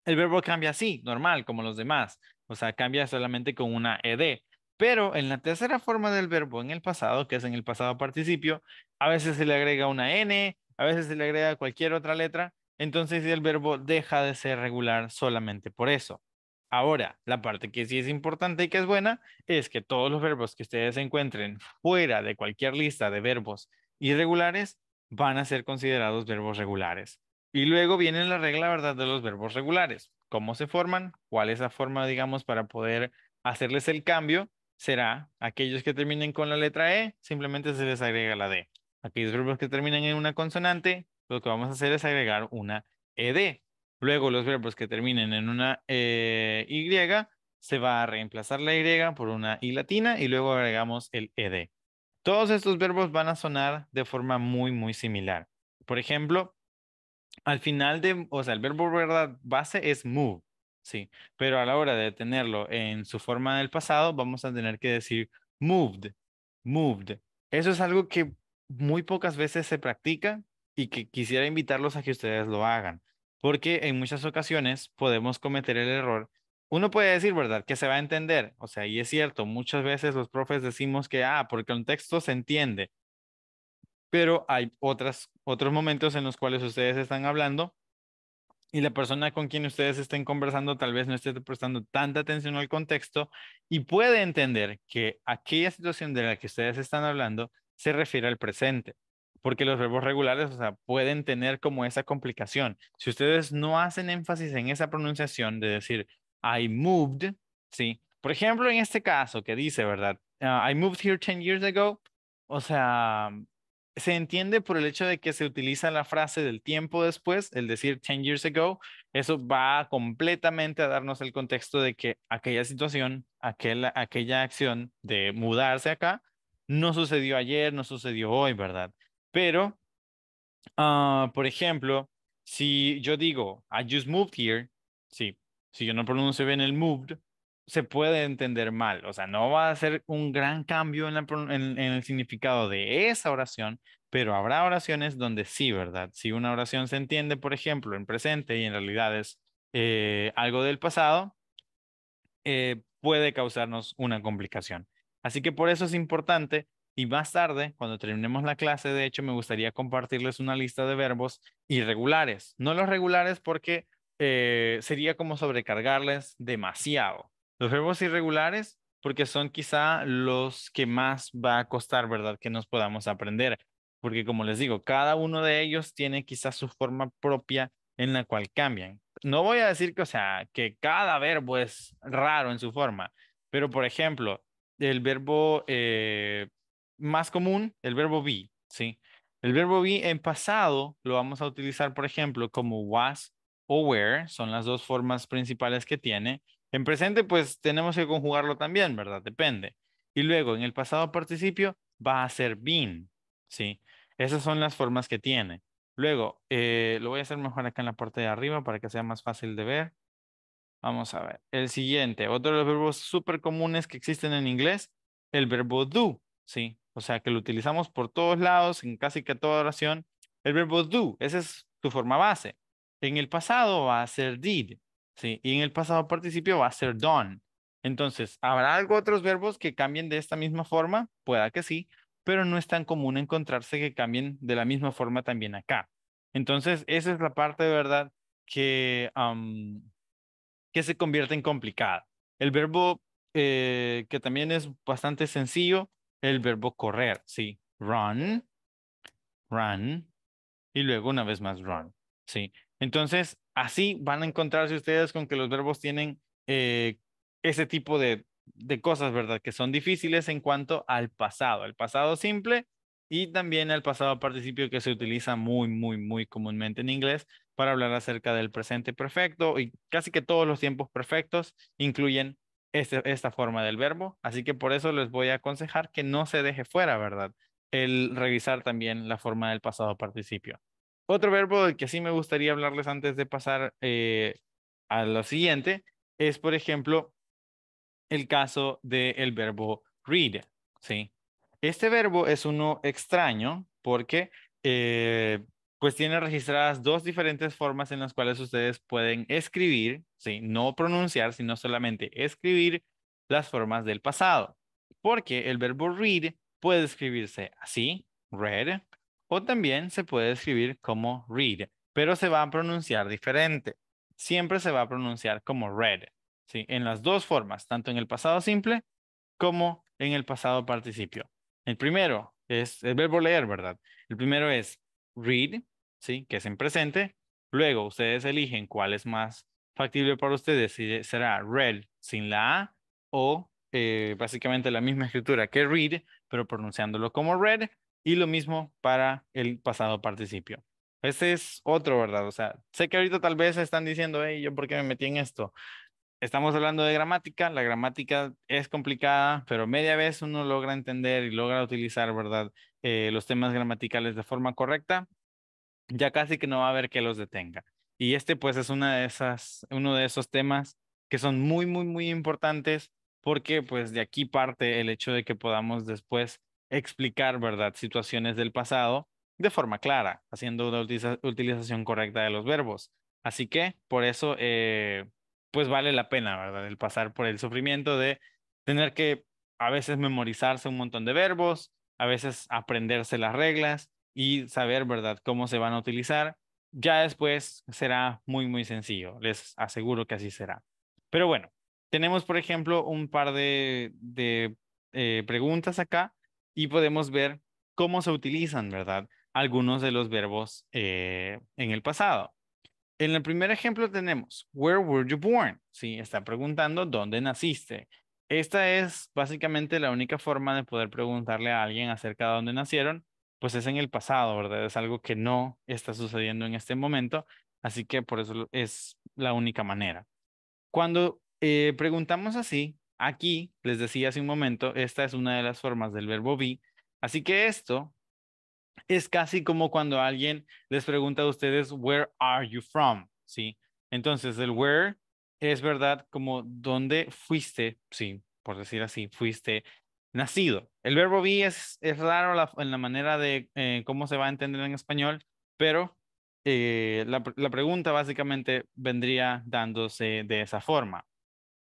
el verbo cambia así, normal, como los demás. O sea, cambia solamente con una ed. Pero en la tercera forma del verbo en el pasado, que es en el pasado participio, a veces se le agrega una n, a veces se le agrega cualquier otra letra entonces el verbo deja de ser regular solamente por eso. Ahora, la parte que sí es importante y que es buena es que todos los verbos que ustedes encuentren fuera de cualquier lista de verbos irregulares van a ser considerados verbos regulares. Y luego viene la regla, ¿verdad?, de los verbos regulares. ¿Cómo se forman? ¿Cuál es la forma, digamos, para poder hacerles el cambio? Será aquellos que terminen con la letra E, simplemente se les agrega la D. Aquellos verbos que terminan en una consonante, lo que vamos a hacer es agregar una ed. Luego los verbos que terminen en una eh, y, se va a reemplazar la y por una i latina y luego agregamos el ed. Todos estos verbos van a sonar de forma muy, muy similar. Por ejemplo, al final de, o sea, el verbo verdad base es move, sí, pero a la hora de tenerlo en su forma del pasado, vamos a tener que decir moved, moved. Eso es algo que muy pocas veces se practica, y que quisiera invitarlos a que ustedes lo hagan, porque en muchas ocasiones podemos cometer el error. Uno puede decir, ¿verdad?, que se va a entender. O sea, y es cierto, muchas veces los profes decimos que, ah, porque por texto se entiende. Pero hay otras, otros momentos en los cuales ustedes están hablando y la persona con quien ustedes estén conversando tal vez no esté prestando tanta atención al contexto y puede entender que aquella situación de la que ustedes están hablando se refiere al presente porque los verbos regulares, o sea, pueden tener como esa complicación. Si ustedes no hacen énfasis en esa pronunciación de decir I moved, ¿sí? Por ejemplo, en este caso que dice, ¿verdad? Ah, I moved here 10 years ago, o sea, se entiende por el hecho de que se utiliza la frase del tiempo después, el decir 10 years ago, eso va completamente a darnos el contexto de que aquella situación, aquella acción de mudarse acá, no sucedió ayer, no sucedió hoy, ¿verdad? Pero, ah, por ejemplo, si yo digo, I just moved here, sí, si yo no pronuncio bien el moved, se puede entender mal. O sea, no va a ser un gran cambio en, el significado de esa oración, pero habrá oraciones donde sí, ¿verdad? Si una oración se entiende, por ejemplo, en presente y en realidad es eh, algo del pasado, eh, puede causarnos una complicación. Así que por eso es importante y más tarde, cuando terminemos la clase, de hecho, me gustaría compartirles una lista de verbos irregulares. No los regulares porque eh, sería como sobrecargarles demasiado. Los verbos irregulares porque son quizá los que más va a costar, ¿verdad? Que nos podamos aprender. Porque como les digo, cada uno de ellos tiene quizá su forma propia en la cual cambian. No voy a decir que, o sea, que cada verbo es raro en su forma, pero por ejemplo, el verbo eh, más común, el verbo be, ¿sí? El verbo be en pasado lo vamos a utilizar, por ejemplo, como was o were, son las dos formas principales que tiene. En presente, pues tenemos que conjugarlo también, ¿verdad? Depende. Y luego, en el pasado participio, va a ser been, ¿sí? Esas son las formas que tiene. Luego, eh, lo voy a hacer mejor acá en la parte de arriba para que sea más fácil de ver. Vamos a ver. El siguiente, otro de los verbos súper comunes que existen en inglés, el verbo do, ¿sí? O sea, que lo utilizamos por todos lados, en casi que toda oración. El verbo do, esa es tu forma base. En el pasado va a ser did, ¿sí? Y en el pasado participio va a ser done. Entonces, ¿habrá algo otros verbos que cambien de esta misma forma? Pueda que sí, pero no es tan común encontrarse que cambien de la misma forma también acá. Entonces, esa es la parte de verdad que, que se convierte en complicada. El verbo eh, que también es bastante sencillo el verbo correr, ¿sí? Run, run, y luego una vez más run, ¿sí? Entonces, así van a encontrarse ustedes con que los verbos tienen eh, ese tipo de, de cosas, ¿verdad? Que son difíciles en cuanto al pasado, el pasado simple y también el pasado participio que se utiliza muy, muy, muy comúnmente en inglés para hablar acerca del presente perfecto y casi que todos los tiempos perfectos incluyen este, esta forma del verbo. Así que por eso les voy a aconsejar que no se deje fuera, ¿verdad? El revisar también la forma del pasado participio. Otro verbo del que sí me gustaría hablarles antes de pasar eh, a lo siguiente es, por ejemplo, el caso del verbo read, ¿sí? Este verbo es uno extraño porque eh, pues tiene registradas dos diferentes formas en las cuales ustedes pueden escribir, ¿sí? no pronunciar, sino solamente escribir las formas del pasado. Porque el verbo read puede escribirse así, read, o también se puede escribir como read, pero se va a pronunciar diferente. Siempre se va a pronunciar como read, ¿sí? en las dos formas, tanto en el pasado simple como en el pasado participio. El primero es el verbo leer, ¿verdad? El primero es read que es en presente. Luego ustedes eligen cuál es más factible para ustedes, si será read sin la A o eh, básicamente la misma escritura que read, pero pronunciándolo como read, y lo mismo para el pasado participio. Ese es otro, ¿verdad? O sea, sé que ahorita tal vez están diciendo, hey, ¿yo por qué me metí en esto? Estamos hablando de gramática, la gramática es complicada, pero media vez uno logra entender y logra utilizar, ¿verdad? Eh, los temas gramaticales de forma correcta, ya casi que no va a haber que los detenga. Y este pues es una de esas, uno de esos temas que son muy, muy, muy importantes porque pues de aquí parte el hecho de que podamos después explicar, ¿verdad?, situaciones del pasado de forma clara, haciendo una utilización correcta de los verbos. Así que por eso eh, pues vale la pena, ¿verdad?, el pasar por el sufrimiento de tener que a veces memorizarse un montón de verbos, a veces aprenderse las reglas y saber, ¿verdad?, cómo se van a utilizar. Ya después será muy, muy sencillo. Les aseguro que así será. Pero bueno, tenemos, por ejemplo, un par de, eh, preguntas acá y podemos ver cómo se utilizan, ¿verdad? Algunos de los verbos eh, en el pasado. En el primer ejemplo tenemos, where were you born? Sí, está preguntando dónde naciste. Esta es básicamente la única forma de poder preguntarle a alguien acerca de dónde nacieron pues es en el pasado, ¿verdad? Es algo que no está sucediendo en este momento, así que por eso es la única manera. Cuando eh, preguntamos así, aquí les decía hace un momento, esta es una de las formas del verbo be, así que esto es casi como cuando alguien les pregunta a ustedes, where are you from? ¿Sí? Entonces, el where es verdad como dónde fuiste, sí, por decir así, fuiste nacido. El verbo be es, raro en la manera de eh, cómo se va a entender en español, pero eh, la, pregunta básicamente vendría dándose de esa forma.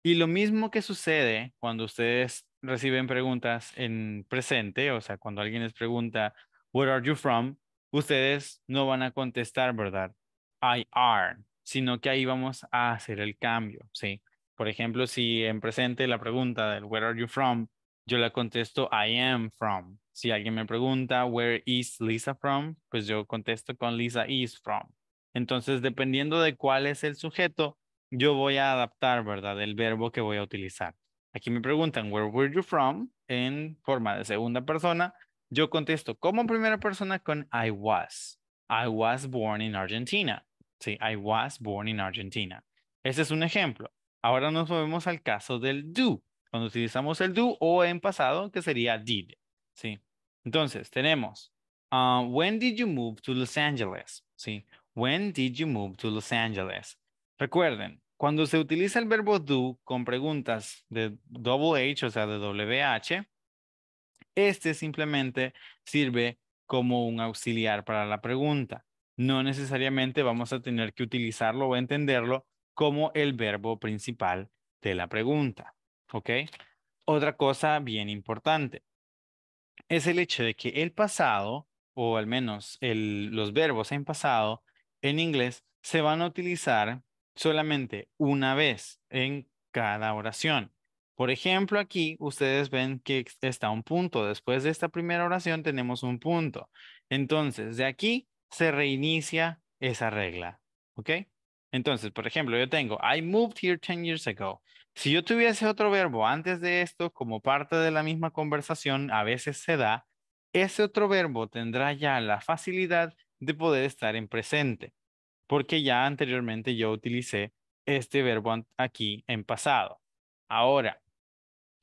Y lo mismo que sucede cuando ustedes reciben preguntas en presente, o sea, cuando alguien les pregunta, Where are you from? Ustedes no van a contestar, ¿verdad? I am, sino que ahí vamos a hacer el cambio, ¿sí? Por ejemplo, si en presente la pregunta del Where are you from yo la contesto I am from. Si alguien me pregunta where is Lisa from, pues yo contesto con Lisa is from. Entonces, dependiendo de cuál es el sujeto, yo voy a adaptar, ¿verdad? El verbo que voy a utilizar. Aquí me preguntan where were you from en forma de segunda persona. Yo contesto como primera persona con I was. I was born in Argentina. Sí, I was born in Argentina. Ese es un ejemplo. Ahora nos movemos al caso del do cuando utilizamos el do o en pasado, que sería did. ¿sí? Entonces, tenemos, ah, when did you move to Los Angeles? ¿sí? When did you move to Los Angeles? Recuerden, cuando se utiliza el verbo do con preguntas de double H, o sea, de WH, este simplemente sirve como un auxiliar para la pregunta. No necesariamente vamos a tener que utilizarlo o entenderlo como el verbo principal de la pregunta. ¿Ok? Otra cosa bien importante es el hecho de que el pasado, o al menos los verbos en pasado, en inglés se van a utilizar solamente una vez en cada oración. Por ejemplo, aquí ustedes ven que está un punto. Después de esta primera oración tenemos un punto. Entonces, de aquí se reinicia esa regla. ¿Ok? Entonces, por ejemplo, yo tengo, I moved here 10 years ago. Si yo tuviese otro verbo antes de esto como parte de la misma conversación, a veces se da, ese otro verbo tendrá ya la facilidad de poder estar en presente, porque ya anteriormente yo utilicé este verbo aquí en pasado. Ahora,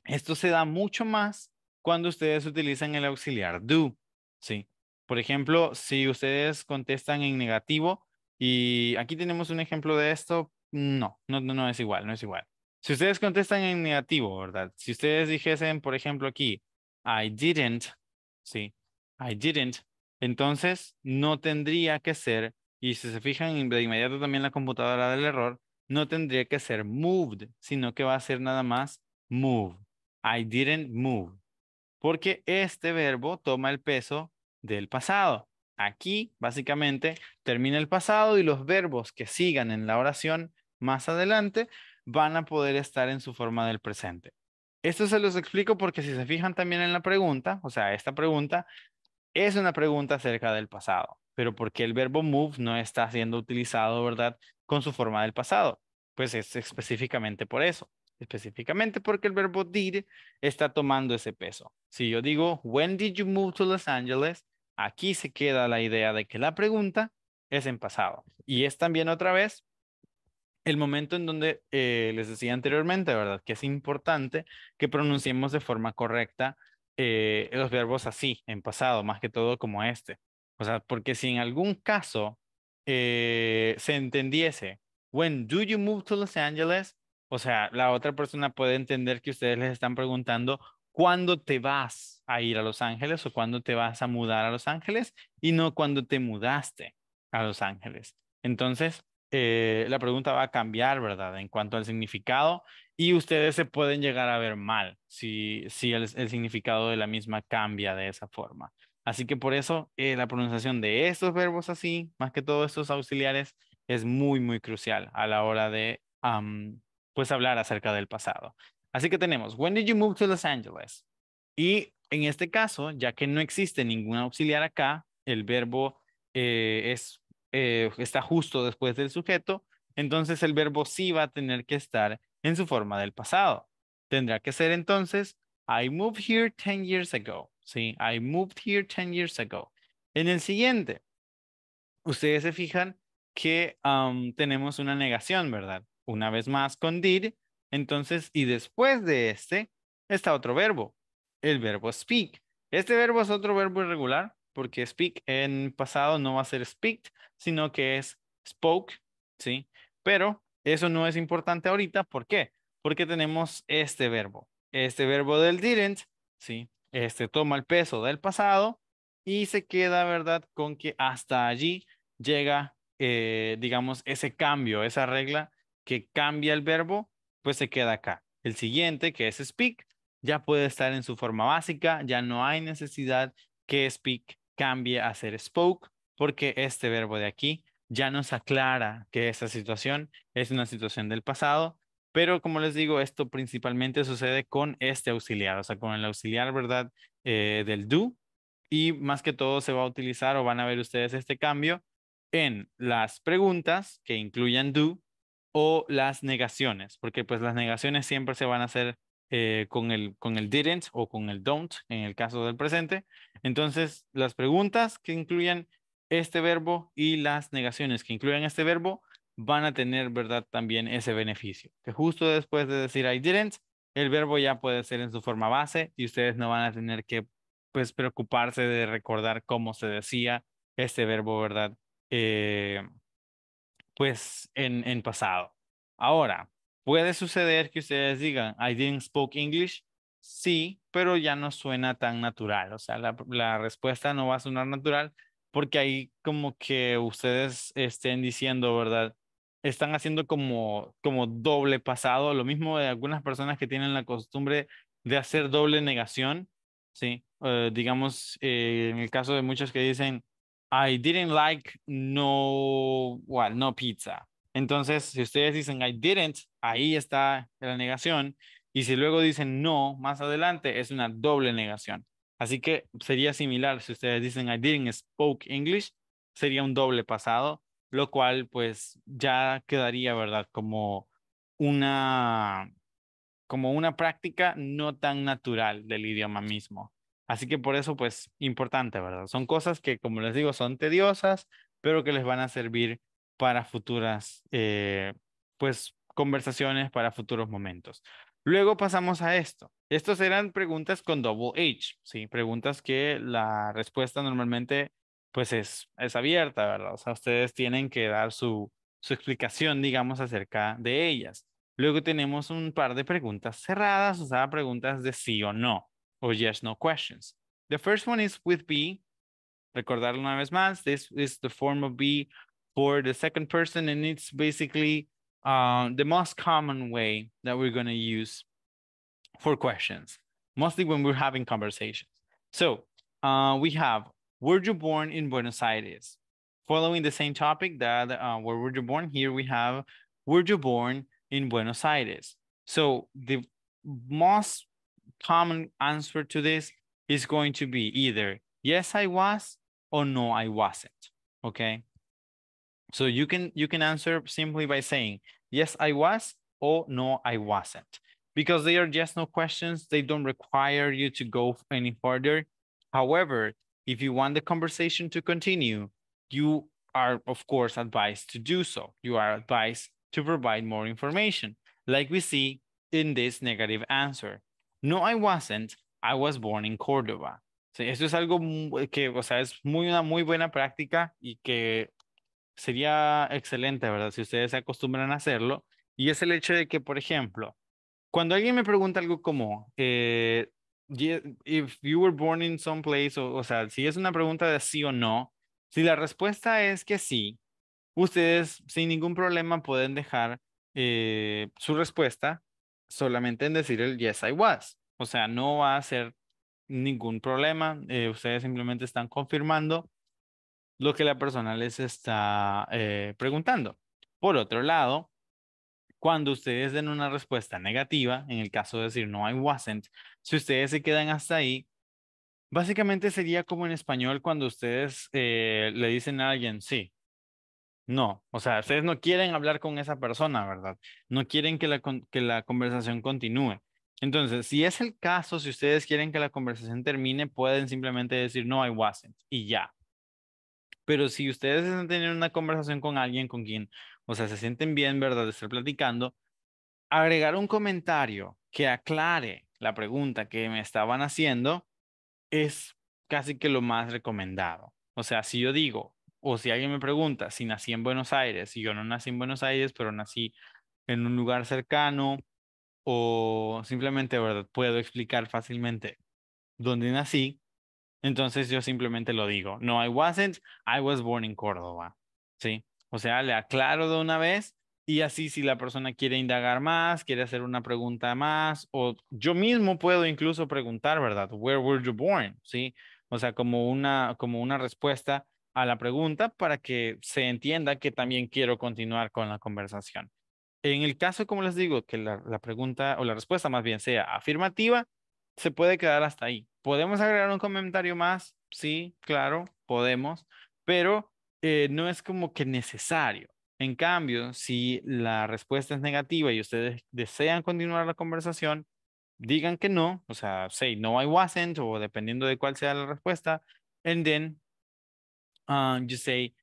esto se da mucho más cuando ustedes utilizan el auxiliar do, ¿sí? Por ejemplo, si ustedes contestan en negativo, y aquí tenemos un ejemplo de esto, no, no, no es igual, no es igual. Si ustedes contestan en negativo, ¿verdad? Si ustedes dijesen, por ejemplo, aquí, I didn't, ¿sí? I didn't, entonces no tendría que ser, y si se fijan de inmediato también la computadora del error, no tendría que ser moved, sino que va a ser nada más move. I didn't move. Porque este verbo toma el peso del pasado. Aquí, básicamente, termina el pasado y los verbos que sigan en la oración más adelante van a poder estar en su forma del presente. Esto se los explico porque si se fijan también en la pregunta, o sea, esta pregunta es una pregunta acerca del pasado, pero ¿por qué el verbo move no está siendo utilizado, verdad, con su forma del pasado? Pues es específicamente por eso, específicamente porque el verbo did está tomando ese peso. Si yo digo, when did you move to Los Angeles? Aquí se queda la idea de que la pregunta es en pasado. Y es también otra vez el momento en donde eh, les decía anteriormente, ¿verdad? Que es importante que pronunciemos de forma correcta eh, los verbos así, en pasado, más que todo como este. O sea, porque si en algún caso eh, se entendiese, when do you move to Los Angeles? O sea, la otra persona puede entender que ustedes les están preguntando cuándo te vas a ir a Los Ángeles o cuándo te vas a mudar a Los Ángeles y no cuándo te mudaste a Los Ángeles. Entonces, eh, la pregunta va a cambiar, ¿verdad? En cuanto al significado y ustedes se pueden llegar a ver mal si, si el, significado de la misma cambia de esa forma. Así que por eso eh, la pronunciación de estos verbos así, más que todos estos auxiliares, es muy, muy crucial a la hora de, pues, hablar acerca del pasado. Así que tenemos, when did you move to Los Angeles? Y en este caso, ya que no existe ningún auxiliar acá, el verbo eh, es eh, está justo después del sujeto, entonces el verbo sí va a tener que estar en su forma del pasado. Tendrá que ser entonces, I moved here ten years ago. Sí, I moved here 10 years ago. En el siguiente, ustedes se fijan que tenemos una negación, ¿verdad? Una vez más con did, entonces, y después de este, está otro verbo, el verbo speak. Este verbo es otro verbo irregular, porque speak en pasado no va a ser speak, sino que es spoke, ¿sí? Pero eso no es importante ahorita, ¿por qué? Porque tenemos este verbo, este verbo del didn't, ¿sí? Este toma el peso del pasado y se queda, ¿verdad? Con que hasta allí llega, eh, digamos, ese cambio, esa regla que cambia el verbo, pues se queda acá. El siguiente, que es speak, ya puede estar en su forma básica, ya no hay necesidad que speak cambie a ser spoke, porque este verbo de aquí ya nos aclara que esta situación es una situación del pasado, pero como les digo, esto principalmente sucede con este auxiliar, o sea, con el auxiliar, ¿verdad? Eh, del do. Y más que todo se va a utilizar o van a ver ustedes este cambio en las preguntas que incluyan do o las negaciones, porque pues las negaciones siempre se van a hacer eh, con, el, con el didn't o con el don't en el caso del presente. Entonces, las preguntas que incluyan este verbo y las negaciones que incluyan este verbo van a tener, ¿verdad?, también ese beneficio. Que justo después de decir I didn't, el verbo ya puede ser en su forma base y ustedes no van a tener que, pues, preocuparse de recordar cómo se decía este verbo, ¿verdad? Eh, pues, en pasado. Ahora, Puede suceder que ustedes digan, I didn't spoke English. Sí, pero ya no suena tan natural. O sea, la, respuesta no va a sonar natural porque ahí como que ustedes estén diciendo, ¿verdad? Están haciendo como, como doble pasado, lo mismo de algunas personas que tienen la costumbre de hacer doble negación, ¿sí? Eh, digamos, eh, en el caso de muchos que dicen, I didn't like no, no pizza, entonces, si ustedes dicen I didn't, ahí está la negación. Y si luego dicen no, más adelante es una doble negación. Así que sería similar si ustedes dicen I didn't spoke English, sería un doble pasado, lo cual pues ya quedaría, ¿verdad? Como una como una práctica no tan natural del idioma mismo. Así que por eso pues importante, ¿verdad? Son cosas que como les digo son tediosas, pero que les van a servir para futuras, eh, pues, conversaciones para futuros momentos. Luego pasamos a esto. Estas eran preguntas con double H, ¿sí? Preguntas que la respuesta normalmente, pues, es, es abierta, ¿verdad? O sea, ustedes tienen que dar su, su explicación, digamos, acerca de ellas. Luego tenemos un par de preguntas cerradas, o sea, preguntas de sí o no, o yes, no questions. The first one is with be. recordar una vez más, this is the form of B... for the second person, and it's basically uh, the most common way that we're going to use for questions, mostly when we're having conversations. So uh, we have, were you born in Buenos Aires? Following the same topic that uh, where were you born, here we have, were you born in Buenos Aires? So the most common answer to this is going to be either yes, I was, or no, I wasn't. Okay. So you can you can answer simply by saying, yes, I was, or no, I wasn't. Because they are just no questions, they don't require you to go any further. However, if you want the conversation to continue, you are, of course, advised to do so. You are advised to provide more information, like we see in this negative answer. No, I wasn't. I was born in Córdoba. Sí, esto es algo que, o sea, es muy, una muy buena práctica y que sería excelente, ¿verdad? Si ustedes se acostumbran a hacerlo. Y es el hecho de que, por ejemplo, cuando alguien me pregunta algo como, eh, if you were born in some place, o, o sea, si es una pregunta de sí o no, si la respuesta es que sí, ustedes sin ningún problema pueden dejar eh, su respuesta solamente en decir el yes, I was. O sea, no va a ser ningún problema. Eh, ustedes simplemente están confirmando lo que la persona les está eh, preguntando. Por otro lado, cuando ustedes den una respuesta negativa, en el caso de decir no, I wasn't, si ustedes se quedan hasta ahí, básicamente sería como en español cuando ustedes eh, le dicen a alguien sí, no, o sea, ustedes no quieren hablar con esa persona, ¿verdad? No quieren que que la conversación continúe. Entonces, si es el caso, si ustedes quieren que la conversación termine, pueden simplemente decir no, I wasn't y ya pero si ustedes están teniendo una conversación con alguien con quien, o sea, se sienten bien, ¿verdad?, de estar platicando, agregar un comentario que aclare la pregunta que me estaban haciendo es casi que lo más recomendado. O sea, si yo digo, o si alguien me pregunta si nací en Buenos Aires, y yo no nací en Buenos Aires, pero nací en un lugar cercano, o simplemente, ¿verdad? Puedo explicar fácilmente dónde nací, entonces yo simplemente lo digo. No, I wasn't. I was born in Córdoba. ¿Sí? O sea, le aclaro de una vez y así si la persona quiere indagar más, quiere hacer una pregunta más o yo mismo puedo incluso preguntar, ¿verdad? Where were you born? ¿Sí? O sea, como una, como una respuesta a la pregunta para que se entienda que también quiero continuar con la conversación. En el caso, como les digo, que la, la pregunta o la respuesta más bien sea afirmativa, se puede quedar hasta ahí. ¿Podemos agregar un comentario más? Sí, claro, podemos, pero eh, no es como que necesario. En cambio, si la respuesta es negativa y ustedes desean continuar la conversación, digan que no, o sea, say no, I wasn't, o dependiendo de cuál sea la respuesta, and then uh, you say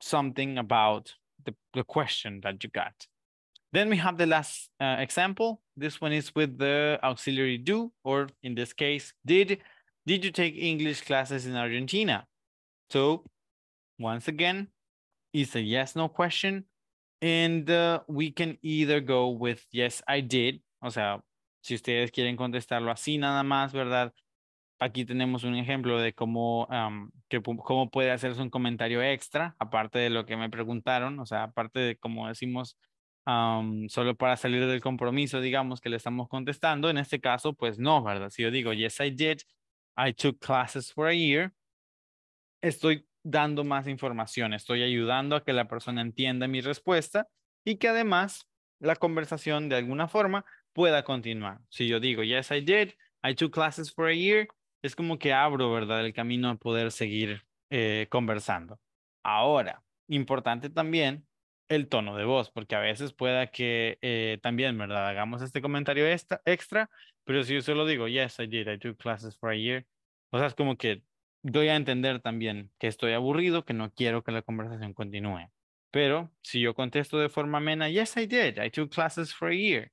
something about the, the question that you got. Then we have the last uh, example. This one is with the auxiliary do, or in this case, did. Did you take English classes in Argentina? So once again, it's a yes, no question. And uh, we can either go with yes, I did. O sea, si ustedes quieren contestarlo así nada más, ¿verdad? Aquí tenemos un ejemplo de cómo, um, que, cómo puede hacerse un comentario extra, aparte de lo que me preguntaron, o sea, aparte de como decimos solo para salir del compromiso, digamos, que le estamos contestando. En este caso, pues no, ¿verdad? Si yo digo, yes, I did, I took classes for a year, estoy dando más información, estoy ayudando a que la persona entienda mi respuesta y que además la conversación de alguna forma pueda continuar. Si yo digo, yes, I did, I took classes for a year, es como que abro, ¿verdad?, el camino a poder seguir eh, conversando. Ahora, importante también el tono de voz, porque a veces pueda que eh, también, ¿verdad? Hagamos este comentario extra, pero si yo solo digo, yes, I did, I took classes for a year, o sea, es como que doy a entender también que estoy aburrido, que no quiero que la conversación continúe. Pero si yo contesto de forma amena, yes, I did, I took classes for a year,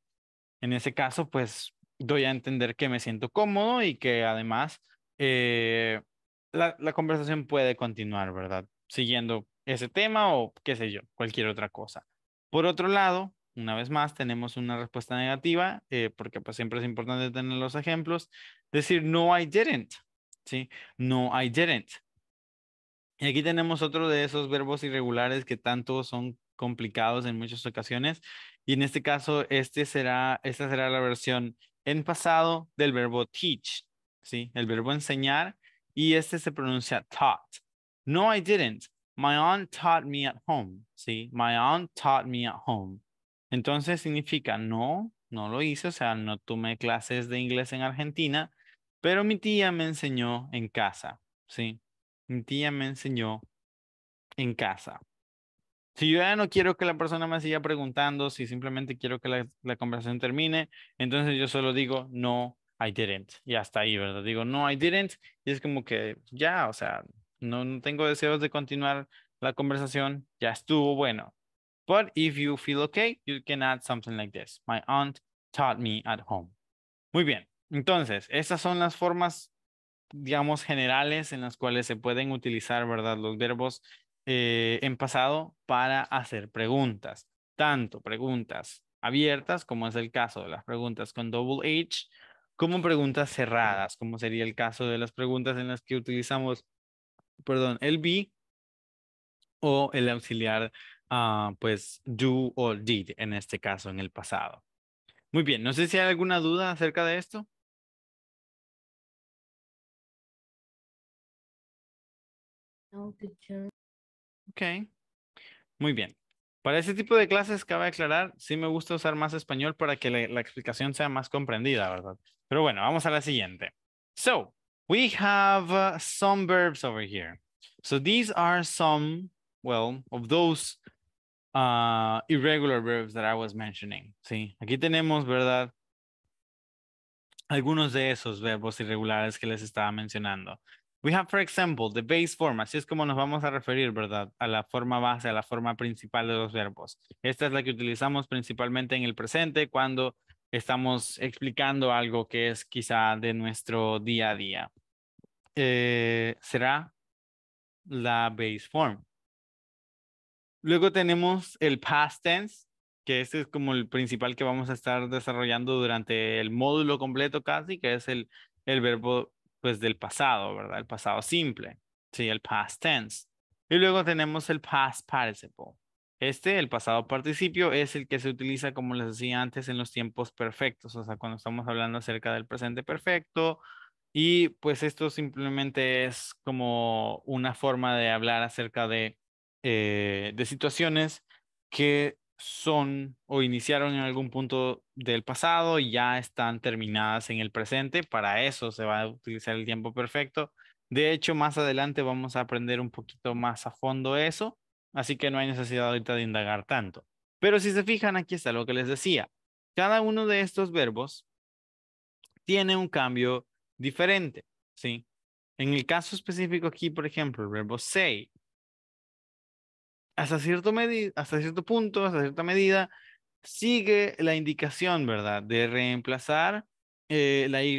en ese caso, pues doy a entender que me siento cómodo y que además eh, la, la conversación puede continuar, ¿verdad? Siguiendo ese tema o qué sé yo, cualquier otra cosa. Por otro lado, una vez más, tenemos una respuesta negativa, eh, porque pues siempre es importante tener los ejemplos. Decir, no, I didn't. ¿Sí? No, I didn't. Y aquí tenemos otro de esos verbos irregulares que tanto son complicados en muchas ocasiones. Y en este caso, este será, esta será la versión en pasado del verbo teach, ¿sí? El verbo enseñar y este se pronuncia taught. No, I didn't. My aunt taught me at home. Sí, my aunt taught me at home. Entonces significa no, no lo hice, o sea, no tomé clases de inglés en Argentina, pero mi tía me enseñó en casa. Sí, mi tía me enseñó en casa. Si yo ya no quiero que la persona me siga preguntando, si simplemente quiero que la, conversación termine, entonces yo solo digo, no, I didn't. Y hasta ahí, ¿verdad? Digo, no, I didn't. Y es como que ya, o sea, no, tengo deseos de continuar la conversación, ya estuvo bueno. But if you feel okay, you can add something like this. My aunt taught me at home. Muy bien. Entonces, estas son las formas, digamos, generales en las cuales se pueden utilizar, ¿verdad? Los verbos eh, en pasado para hacer preguntas. Tanto preguntas abiertas, como es el caso de las preguntas con double H, como preguntas cerradas, como sería el caso de las preguntas en las que utilizamos perdón, el be o el auxiliar, ah, pues, do o did, en este caso, en el pasado. Muy bien, no sé si hay alguna duda acerca de esto. Ok, muy bien. Para este tipo de clases, cabe aclarar, sí me gusta usar más español para que la, la explicación sea más comprendida, ¿verdad? Pero bueno, vamos a la siguiente. So, We have uh, some verbs over here. So these are some, well, of those uh, irregular verbs that I was mentioning. Sí, aquí tenemos, ¿verdad? Algunos de esos verbos irregulares que les estaba mencionando. We have, for example, the base form. Así es como nos vamos a referir, ¿verdad? A la forma base, a la forma principal de los verbos. Esta es la que utilizamos principalmente en el presente cuando estamos explicando algo que es quizá de nuestro día a día. Eh, será la base form. Luego tenemos el past tense, que este es como el principal que vamos a estar desarrollando durante el módulo completo casi, que es el, el verbo pues del pasado, ¿verdad? El pasado simple, sí, el past tense. Y luego tenemos el past participle, este, el pasado participio, es el que se utiliza como les decía antes en los tiempos perfectos, o sea, cuando estamos hablando acerca del presente perfecto. Y pues esto simplemente es como una forma de hablar acerca de, eh, de situaciones que son o iniciaron en algún punto del pasado y ya están terminadas en el presente. Para eso se va a utilizar el tiempo perfecto. De hecho, más adelante vamos a aprender un poquito más a fondo eso. Así que no hay necesidad ahorita de indagar tanto. Pero si se fijan, aquí está lo que les decía. Cada uno de estos verbos tiene un cambio diferente, ¿sí? En el caso específico aquí, por ejemplo, el verbo say, hasta cierto, hasta cierto punto, hasta cierta medida, sigue la indicación, ¿verdad? De reemplazar eh, la Y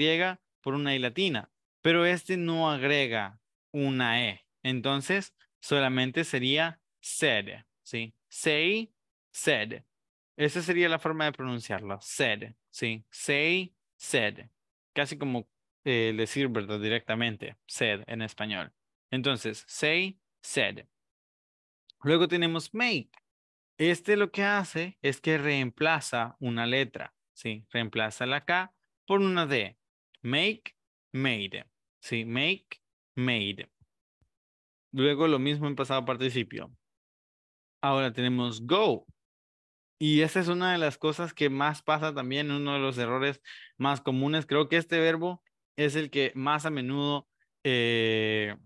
por una I latina, pero este no agrega una E. Entonces, solamente sería said, ¿sí? Say, said. Esa sería la forma de pronunciarlo said, ¿sí? Say, said. Casi como eh, decir, ¿verdad? Directamente, said en español. Entonces, say, said. Luego tenemos make. Este lo que hace es que reemplaza una letra, ¿sí? Reemplaza la K por una D. Make, made. ¿Sí? Make, made. Luego lo mismo en pasado participio. Ahora tenemos Go. Y esa es una de las cosas que más pasa también, uno de los errores más comunes. Creo que este verbo es el que más a menudo eh,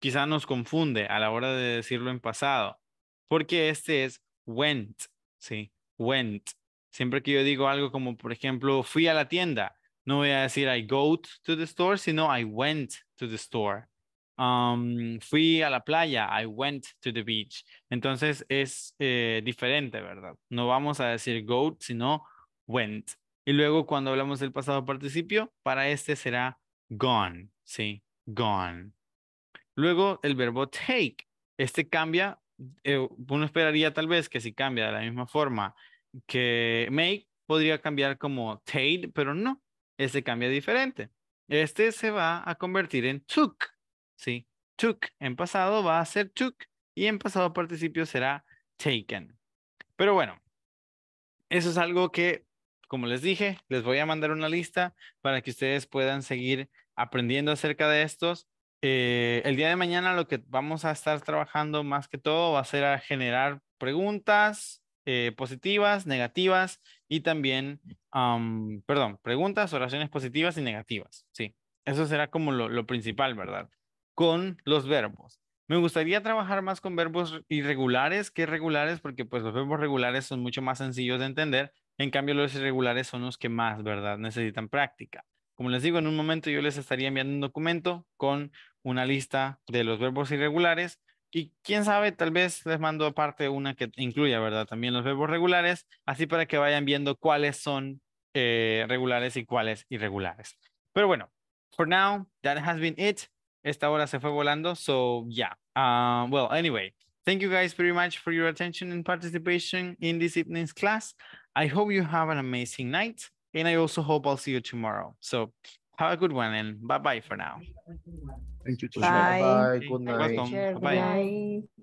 quizá nos confunde a la hora de decirlo en pasado, porque este es went, ¿sí? Went. Siempre que yo digo algo como, por ejemplo, fui a la tienda, no voy a decir I go to the store, sino I went to the store um, fui a la playa, I went to the beach. Entonces es eh, diferente, ¿verdad? No vamos a decir go, sino went. Y luego cuando hablamos del pasado participio, para este será gone, ¿sí? Gone. Luego el verbo take. Este cambia, eh, uno esperaría tal vez que si cambia de la misma forma que make, podría cambiar como take, pero no, este cambia diferente. Este se va a convertir en took. ¿sí? Took en pasado va a ser took y en pasado participio será taken. Pero bueno, eso es algo que, como les dije, les voy a mandar una lista para que ustedes puedan seguir aprendiendo acerca de estos. Eh, el día de mañana lo que vamos a estar trabajando más que todo va a ser a generar preguntas eh, positivas, negativas y también, perdón, preguntas, oraciones positivas y negativas. Sí, eso será como lo principal, ¿verdad? con los verbos. Me gustaría trabajar más con verbos irregulares que regulares, porque pues los verbos regulares son mucho más sencillos de entender. En cambio, los irregulares son los que más, ¿verdad? Necesitan práctica. Como les digo, en un momento yo les estaría enviando un documento con una lista de los verbos irregulares y quién sabe, tal vez les mando aparte una que incluya, ¿verdad? También los verbos regulares, así para que vayan viendo cuáles son eh, regulares y cuáles irregulares. Pero bueno, for now, that has been it. Esta hora se fue volando. So yeah. Uh, well, anyway, thank you guys very much for your attention and participation in this evening's class. I hope you have an amazing night. And I also hope I'll see you tomorrow. So have a good one and bye-bye for now. Thank you, Bye. Bye. Good night. -bye.